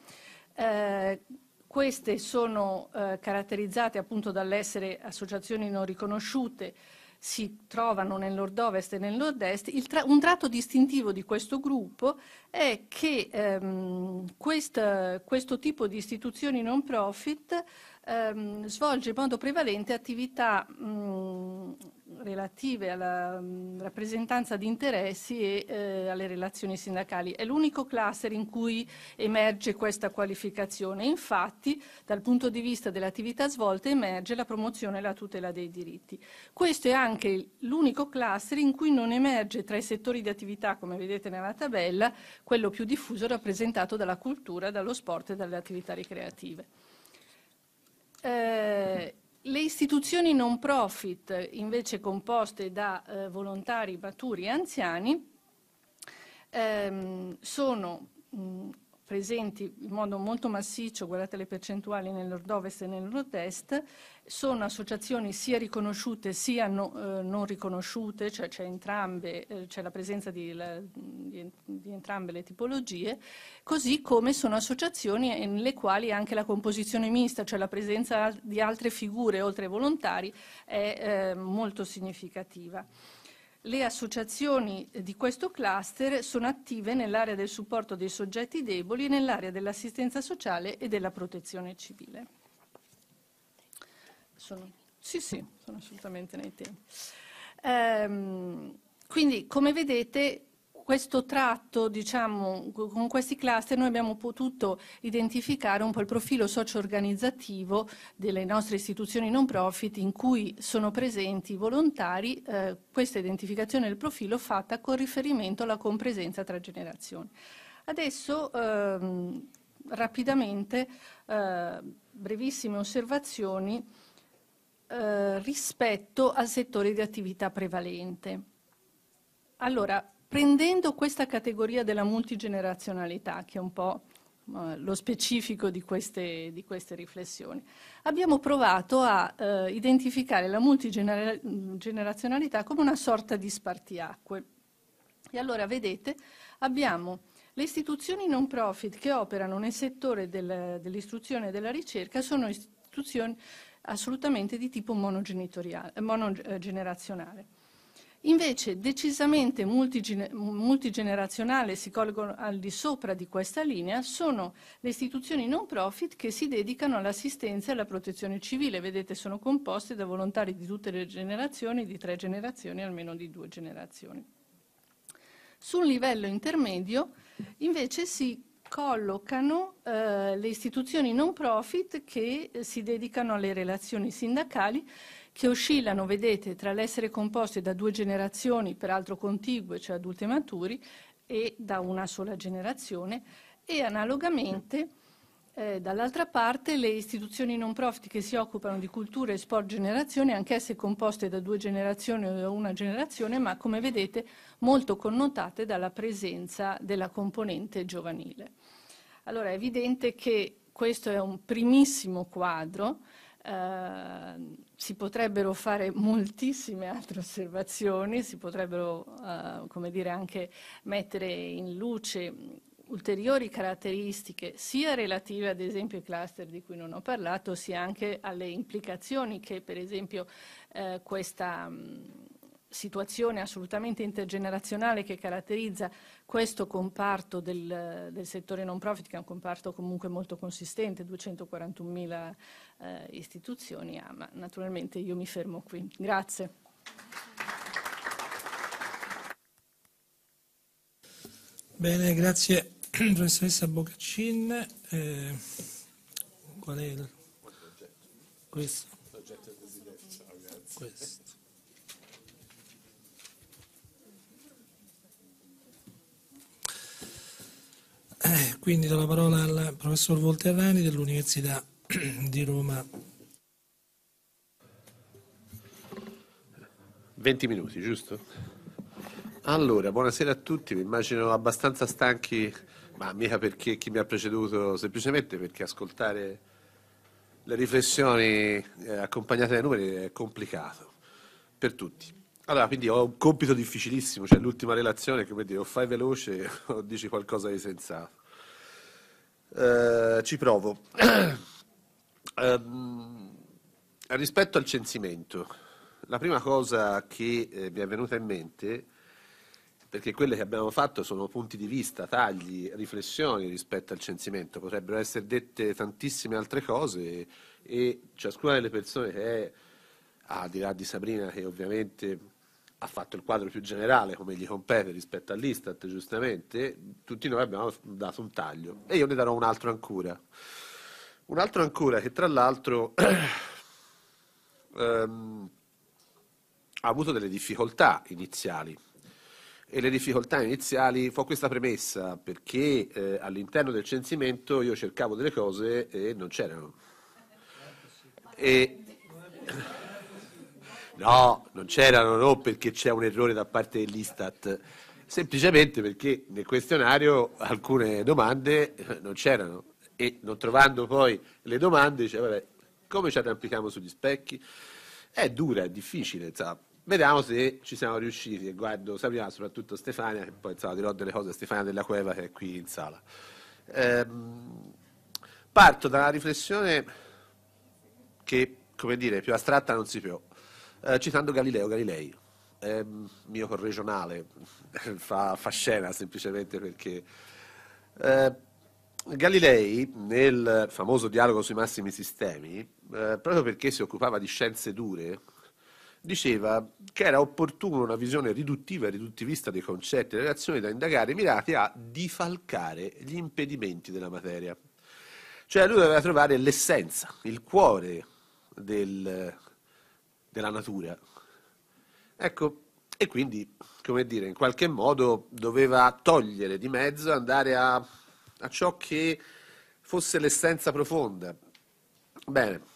Speaker 2: Eh, queste sono eh, caratterizzate appunto dall'essere associazioni non riconosciute, si trovano nel nord-ovest e nel nord-est. Tra un tratto distintivo di questo gruppo è che ehm, quest questo tipo di istituzioni non profit ehm, svolge in modo prevalente attività mh, relative alla mh, rappresentanza di interessi e eh, alle relazioni sindacali. È l'unico cluster in cui emerge questa qualificazione. Infatti, dal punto di vista delle attività svolte, emerge la promozione e la tutela dei diritti. Questo è anche l'unico cluster in cui non emerge tra i settori di attività, come vedete nella tabella, quello più diffuso rappresentato dalla cultura, dallo sport e dalle attività ricreative. Eh, le istituzioni non profit, invece composte da eh, volontari maturi e anziani, ehm, sono mh, presenti in modo molto massiccio, guardate le percentuali nel nord-ovest e nel nord-est, sono associazioni sia riconosciute sia no, eh, non riconosciute, cioè c'è, entrambe, eh, c'è la presenza di, la, di, di, entrambe le tipologie, così come sono associazioni nelle quali anche la composizione mista, cioè la presenza di altre figure oltre ai volontari, è eh, molto significativa. Le associazioni di questo cluster sono attive nell'area del supporto dei soggetti deboli, e nell'area dell'assistenza sociale e della protezione civile. Sono, sì, sì, sono assolutamente nei tempi. Ehm, quindi, come vedete, questo tratto, diciamo, con questi cluster noi abbiamo potuto identificare un po' il profilo socio-organizzativo delle nostre istituzioni non profit in cui sono presenti i volontari, eh, questa identificazione del profilo fatta con riferimento alla compresenza tra generazioni. Adesso ehm, rapidamente eh, brevissime osservazioni eh, rispetto al settore di attività prevalente. Allora, prendendo questa categoria della multigenerazionalità, che è un po' eh, lo specifico di queste, di queste, riflessioni. Abbiamo provato a eh, identificare la multigenerazionalità come una sorta di spartiacque. E allora vedete, abbiamo le istituzioni non profit che operano nel settore del, dell'istruzione e della ricerca sono istituzioni assolutamente di tipo monogenerazionale. Invece decisamente multigenerazionale si colgono al di sopra di questa linea sono le istituzioni non profit che si dedicano all'assistenza e alla protezione civile. Vedete, sono composte da volontari di tutte le generazioni, di tre generazioni, almeno di due generazioni. Sul livello intermedio invece si collocano eh, le istituzioni non profit che eh, si dedicano alle relazioni sindacali che oscillano, vedete, tra l'essere composte da due generazioni, peraltro contigue, cioè adulte maturi, e da una sola generazione, e analogamente eh, dall'altra parte le istituzioni non profit che si occupano di cultura e sport generazione, anch'esse composte da due generazioni o da una generazione, ma come vedete molto connotate dalla presenza della componente giovanile. Allora è evidente che questo è un primissimo quadro, eh, si potrebbero fare moltissime altre osservazioni, si potrebbero eh, come dire, anche mettere in luce ulteriori caratteristiche sia relative ad esempio ai cluster di cui non ho parlato, sia anche alle implicazioni che per esempio eh, questa mh, mm, situazione assolutamente intergenerazionale che caratterizza questo comparto del, del, settore non profit, che è un comparto comunque molto consistente, 241.000 eh, istituzioni ha, ah, ma naturalmente io mi fermo qui. Grazie.
Speaker 1: Bene, grazie professoressa Bocaccin, eh, qual è il... questo? questo. Eh, quindi do la parola al professor Volterrani dell'Università di Roma.
Speaker 5: 20 minuti, giusto? Allora, buonasera a tutti, mi immagino abbastanza stanchi ma mica perché chi mi ha preceduto, semplicemente perché ascoltare le riflessioni eh, accompagnate dai numeri è complicato per tutti. Allora, quindi ho un compito difficilissimo, cioè l'ultima relazione, come dire, o fai veloce o dici qualcosa di sensato. Eh, ci provo. eh, rispetto al censimento, la prima cosa che eh, mi è venuta in mente è perché quelle che abbiamo fatto sono punti di vista, tagli, riflessioni rispetto al censimento, potrebbero essere dette tantissime altre cose e, ciascuna delle persone che è, al di là di Sabrina che ovviamente ha fatto il quadro più generale come gli compete rispetto all'Istat, giustamente, tutti noi abbiamo dato un taglio e io ne darò un altro ancora. Un altro ancora che tra l'altro ehm, ha avuto delle difficoltà iniziali e le difficoltà iniziali fa questa premessa perché eh, all'interno del censimento io cercavo delle cose e non c'erano. E... No, non c'erano non perché c'è un errore da parte dell'Istat, semplicemente perché nel questionario alcune domande eh, non c'erano e non trovando poi le domande dice vabbè come ci arrampichiamo sugli specchi? È dura, è difficile, sa, Vediamo se ci siamo riusciti e guardo Sabrina, soprattutto Stefania, che poi insomma, dirò delle cose a Stefania della Cueva che è qui in sala. Ehm, parto da una riflessione che, come dire, più astratta non si può, eh, citando Galileo Galilei, ehm, mio corregionale, fa, fa, scena semplicemente perché eh, Galilei, nel famoso dialogo sui massimi sistemi, eh, proprio perché si occupava di scienze dure, diceva che era opportuna una visione riduttiva e riduttivista dei concetti e delle azioni da indagare mirate a difalcare gli impedimenti della materia. Cioè lui doveva trovare l'essenza, il cuore del, della natura. Ecco, e quindi, come dire, in qualche modo doveva togliere di mezzo, andare a, a ciò che fosse l'essenza profonda. Bene.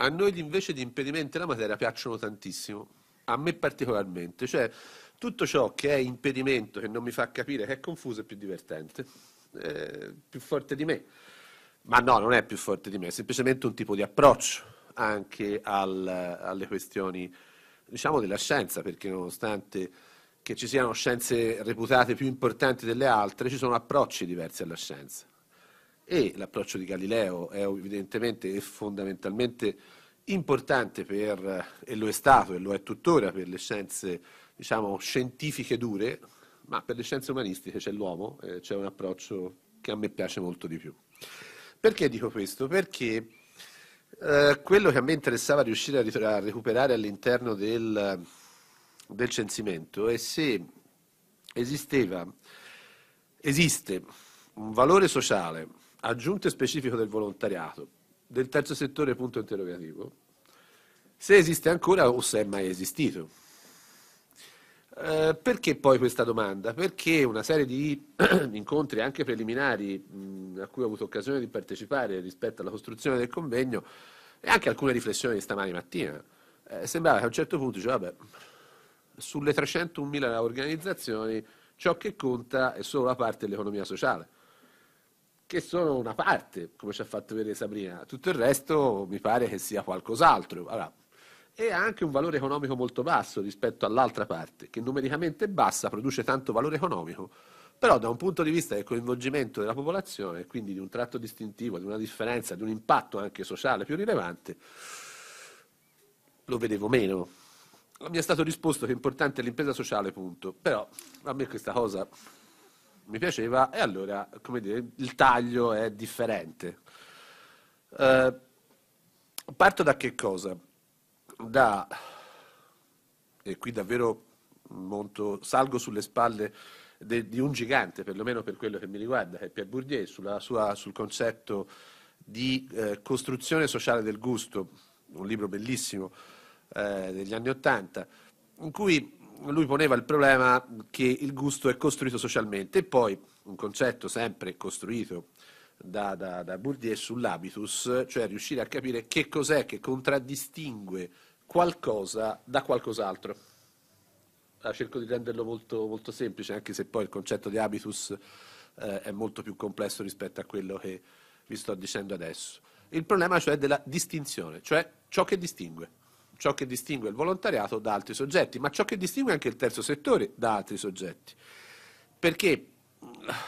Speaker 5: A noi invece di impedimenti alla materia piacciono tantissimo, a me particolarmente, cioè tutto ciò che è impedimento, che non mi fa capire, che è confuso è più divertente, è eh, più forte di me. Ma no, non è più forte di me, è semplicemente un tipo di approccio anche al, alle questioni, diciamo, della scienza, perché nonostante che ci siano scienze reputate più importanti delle altre, ci sono approcci diversi alla scienza e l'approccio di Galileo è evidentemente e fondamentalmente importante per, e lo è stato e lo è tuttora per le scienze diciamo, scientifiche dure, ma per le scienze umanistiche c'è l'uomo, eh, c'è un approccio che a me piace molto di più. Perché dico questo? Perché eh, quello che a me interessava riuscire a, a recuperare all'interno del, del, censimento è se esisteva, esiste un valore sociale aggiunto e specifico del volontariato, del terzo settore punto interrogativo, se esiste ancora o se è mai esistito. Eh, perché poi questa domanda? Perché una serie di incontri anche preliminari a cui ho avuto occasione di partecipare rispetto alla costruzione del convegno e anche alcune riflessioni di stamani mattina, eh, sembrava che a un certo punto diceva, vabbè, sulle 301.000 organizzazioni ciò che conta è solo la parte dell'economia sociale che sono una parte, come ci ha fatto vedere Sabrina, tutto il resto mi pare che sia qualcos'altro. Allora, e ha anche un valore economico molto basso rispetto all'altra parte, che numericamente bassa, produce tanto valore economico, però da un punto di vista del coinvolgimento della popolazione, quindi di un tratto distintivo, di una differenza, di un impatto anche sociale più rilevante, lo vedevo meno. Mi è stato risposto che è importante l'impresa sociale, punto. Però a me questa cosa mi piaceva e allora, come dire, il taglio è differente. Eh, parto da che cosa? Da, e qui davvero monto, salgo sulle spalle de, di un gigante, perlomeno per quello che mi riguarda, che è Pierre Bourdieu, sulla sua, sul concetto di eh, costruzione sociale del gusto, un libro bellissimo eh, degli anni Ottanta, in cui lui poneva il problema che il gusto è costruito socialmente e poi un concetto sempre costruito da, da, da Bourdieu sull'habitus, cioè riuscire a capire che cos'è che contraddistingue qualcosa da qualcos'altro. Ah, cerco di renderlo molto, molto, semplice, anche se poi il concetto di habitus eh, è molto più complesso rispetto a quello che vi sto dicendo adesso. Il problema cioè della distinzione, cioè ciò che distingue ciò che distingue il volontariato da altri soggetti, ma ciò che distingue anche il terzo settore da altri soggetti. Perché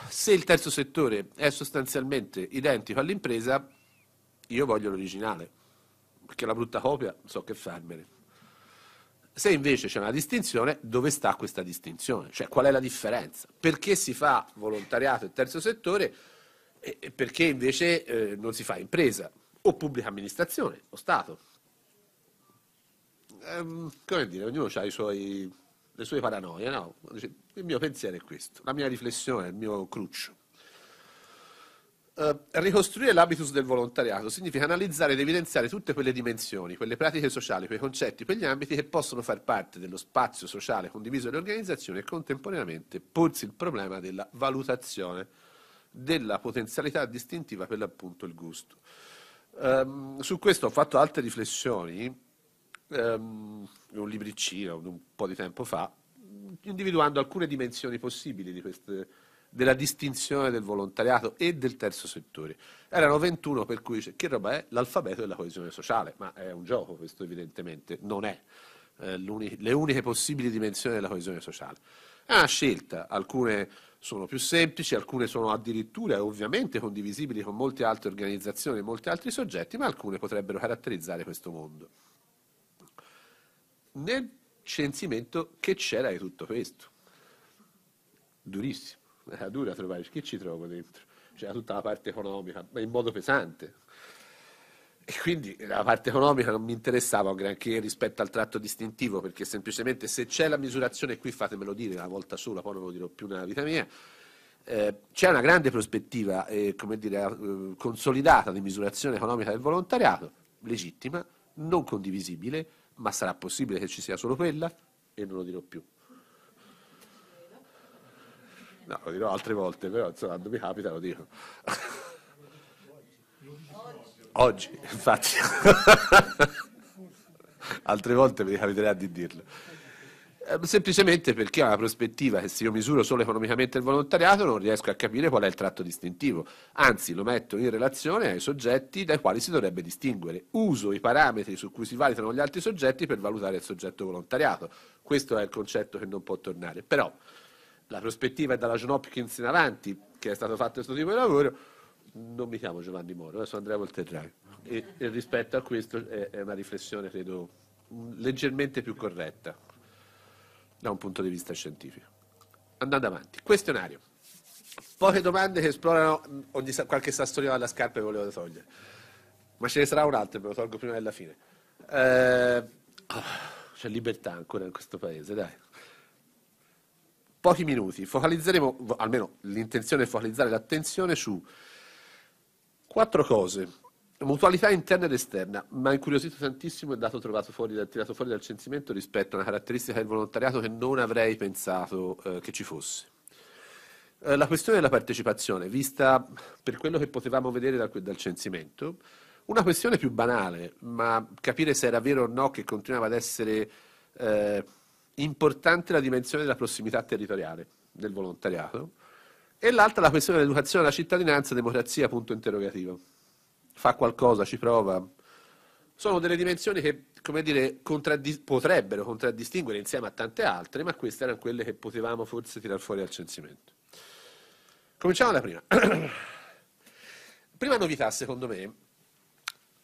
Speaker 5: se il terzo settore è sostanzialmente identico all'impresa, io voglio l'originale, perché la brutta copia so che farmene. Se invece c'è una distinzione, dove sta questa distinzione? Cioè qual è la differenza? Perché si fa volontariato e terzo settore e perché invece eh, non si fa impresa o pubblica amministrazione o Stato? ehm, come dire, ognuno ha suoi, le sue paranoie, no? il mio pensiero è questo, la mia riflessione, il mio cruccio. Eh, ricostruire l'habitus del volontariato significa analizzare ed evidenziare tutte quelle dimensioni, quelle pratiche sociali, quei concetti, quegli ambiti che possono far parte dello spazio sociale condiviso dell'organizzazione e contemporaneamente porsi il problema della valutazione della potenzialità distintiva per l'appunto il gusto. Eh, su questo ho fatto altre riflessioni um, un libricino di un po' di tempo fa, individuando alcune dimensioni possibili di queste, della distinzione del volontariato e del terzo settore. Erano 21 per cui dice che roba è l'alfabeto della coesione sociale, ma è un gioco questo evidentemente, non è eh, le uniche possibili dimensioni della coesione sociale. È una scelta, alcune sono più semplici, alcune sono addirittura e ovviamente condivisibili con molte altre organizzazioni e molti altri soggetti, ma alcune potrebbero caratterizzare questo mondo nel censimento che c'era di tutto questo. Durissimo, era dura trovare che ci trovo dentro. C'era tutta la parte economica, ma in modo pesante. E quindi la parte economica non mi interessava granché rispetto al tratto distintivo, perché semplicemente se c'è la misurazione, qui fatemelo dire una volta sola, poi non lo dirò più nella vita mia, eh, c'è una grande prospettiva eh, dire, eh, consolidata di misurazione economica del volontariato, legittima, non condivisibile, ma sarà possibile che ci sia solo quella? E non lo dirò più. No, lo dirò altre volte, però insomma, quando mi capita lo dico. Oggi, infatti. altre volte mi capiterà di dirlo. Ehm, semplicemente perché ha una prospettiva che se io misuro solo economicamente il volontariato non riesco a capire qual è il tratto distintivo, anzi lo metto in relazione ai soggetti dai quali si dovrebbe distinguere, uso i parametri su cui si valutano gli altri soggetti per valutare il soggetto volontariato, questo è il concetto che non può tornare, però la prospettiva è dalla John Hopkins in avanti che è stato fatto questo tipo di lavoro, non mi chiamo Giovanni Moro, adesso eh, Andrea Volterrai e, e rispetto a questo è, è una riflessione credo leggermente più corretta da un punto di vista scientifico. Andando avanti, questionario. Poche domande che esplorano mm, ogni, qualche sassolino alla scarpa che volevo togliere. Ma ce ne sarà un'altra, ve lo tolgo prima della fine. Eh, oh, c'è libertà ancora in questo paese, dai. Pochi minuti. Focalizzeremo, almeno l'intenzione è focalizzare l'attenzione su quattro cose Mutualità interna ed esterna, ma incuriosito tantissimo il dato trovato fuori dal, tirato fuori dal censimento rispetto a una caratteristica del volontariato che non avrei pensato eh, che ci fosse. Eh, la questione della partecipazione, vista per quello che potevamo vedere dal, dal censimento, una questione più banale, ma capire se era vero o no che continuava ad essere eh, importante la dimensione della prossimità territoriale del volontariato, e l'altra la questione dell'educazione alla cittadinanza, democrazia, punto interrogativo fa qualcosa, ci prova. Sono delle dimensioni che, come dire, contraddis- potrebbero contraddistinguere insieme a tante altre, ma queste erano quelle che potevamo forse tirar fuori al censimento. Cominciamo da prima. prima novità, secondo me,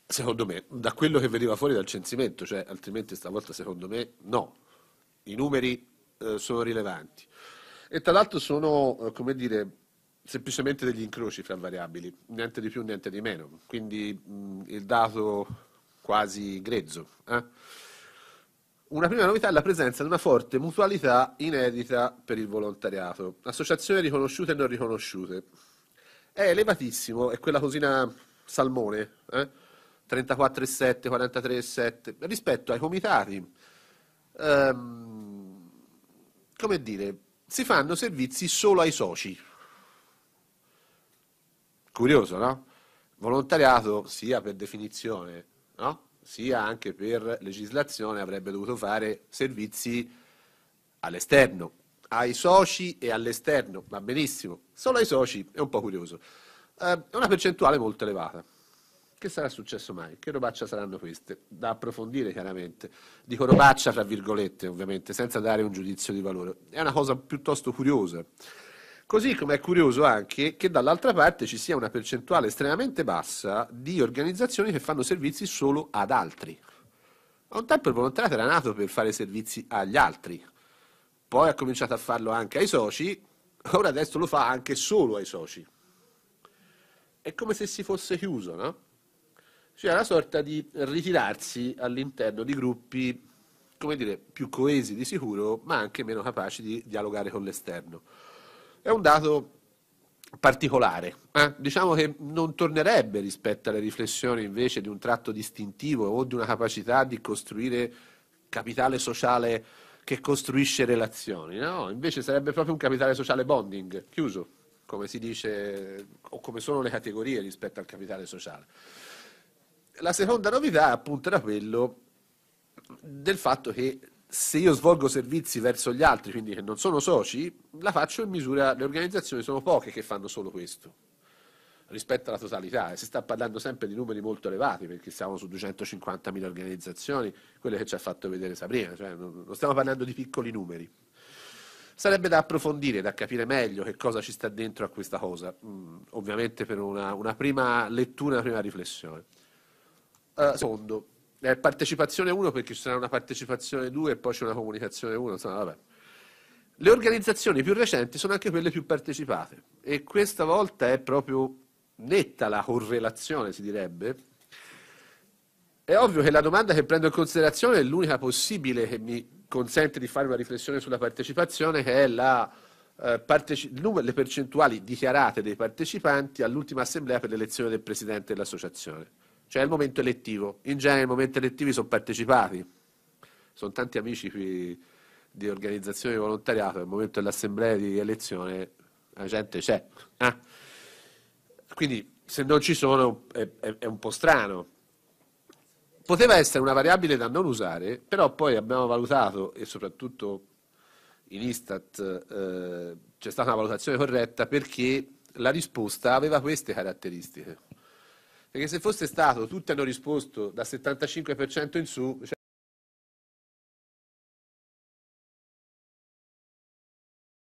Speaker 5: secondo me, da quello che veniva fuori dal censimento, cioè altrimenti stavolta secondo me no, i numeri eh, sono rilevanti. E tra l'altro sono, eh, come dire, semplicemente degli incroci fra variabili, niente di più, niente di meno. Quindi mh, il dato quasi grezzo. Eh? Una prima novità è la presenza di una forte mutualità inedita per il volontariato, associazioni riconosciute e non riconosciute. È elevatissimo, è quella cosina salmone, eh? 34,7, 43,7, rispetto ai comitati. Ehm, come dire, si fanno servizi solo ai soci. Curioso, no? Volontariato sia per definizione, no? sia anche per legislazione avrebbe dovuto fare servizi all'esterno, ai soci e all'esterno, va benissimo, solo ai soci è un po' curioso. Eh, è eh, una percentuale molto elevata. Che sarà successo mai? Che robaccia saranno queste? Da approfondire chiaramente. Dico robaccia tra virgolette, ovviamente, senza dare un giudizio di valore. È una cosa piuttosto curiosa. Così come è curioso anche che dall'altra parte ci sia una percentuale estremamente bassa di organizzazioni che fanno servizi solo ad altri. A un tempo il volontariato era nato per fare servizi agli altri, poi ha cominciato a farlo anche ai soci, ora adesso lo fa anche solo ai soci. È come se si fosse chiuso, no? Cioè una sorta di ritirarsi all'interno di gruppi, come dire, più coesi di sicuro, ma anche meno capaci di dialogare con l'esterno. È un dato particolare, eh? diciamo che non tornerebbe rispetto alle riflessioni invece di un tratto distintivo o di una capacità di costruire capitale sociale che costruisce relazioni, no? Invece sarebbe proprio un capitale sociale bonding, chiuso, come si dice, o come sono le categorie rispetto al capitale sociale. La seconda novità è appunto era quello del fatto che se io svolgo servizi verso gli altri, quindi che non sono soci, la faccio in misura, le organizzazioni sono poche che fanno solo questo rispetto alla totalità e si sta parlando sempre di numeri molto elevati perché siamo su 250.000 organizzazioni, quelle che ci ha fatto vedere Sabrina, cioè non stiamo parlando di piccoli numeri. Sarebbe da approfondire, da capire meglio che cosa ci sta dentro a questa cosa, mm, ovviamente per una, una, prima lettura, una prima riflessione. Uh, secondo, è eh, partecipazione 1 perché ci sarà una partecipazione 2 e poi c'è una comunicazione 1, insomma, vabbè. Le organizzazioni più recenti sono anche quelle più partecipate e questa volta è proprio netta la correlazione, si direbbe. È ovvio che la domanda che prendo in considerazione è l'unica possibile che mi consente di fare una riflessione sulla partecipazione, che è la, eh, parteci- le percentuali dichiarate dei partecipanti all'ultima assemblea per l'elezione del presidente dell'associazione. Cioè è il momento elettivo. In genere i momenti elettivi sono partecipati. Sono tanti amici qui di organizzazione di volontariato, al momento dell'assemblea di elezione la gente c'è. Ah. Quindi se non ci sono è, è, è un po' strano. Poteva essere una variabile da non usare, però poi abbiamo valutato e soprattutto in Istat eh, c'è stata una valutazione corretta perché la risposta aveva queste caratteristiche. Perché se fosse stato tutti hanno risposto da 75% in su, cioè,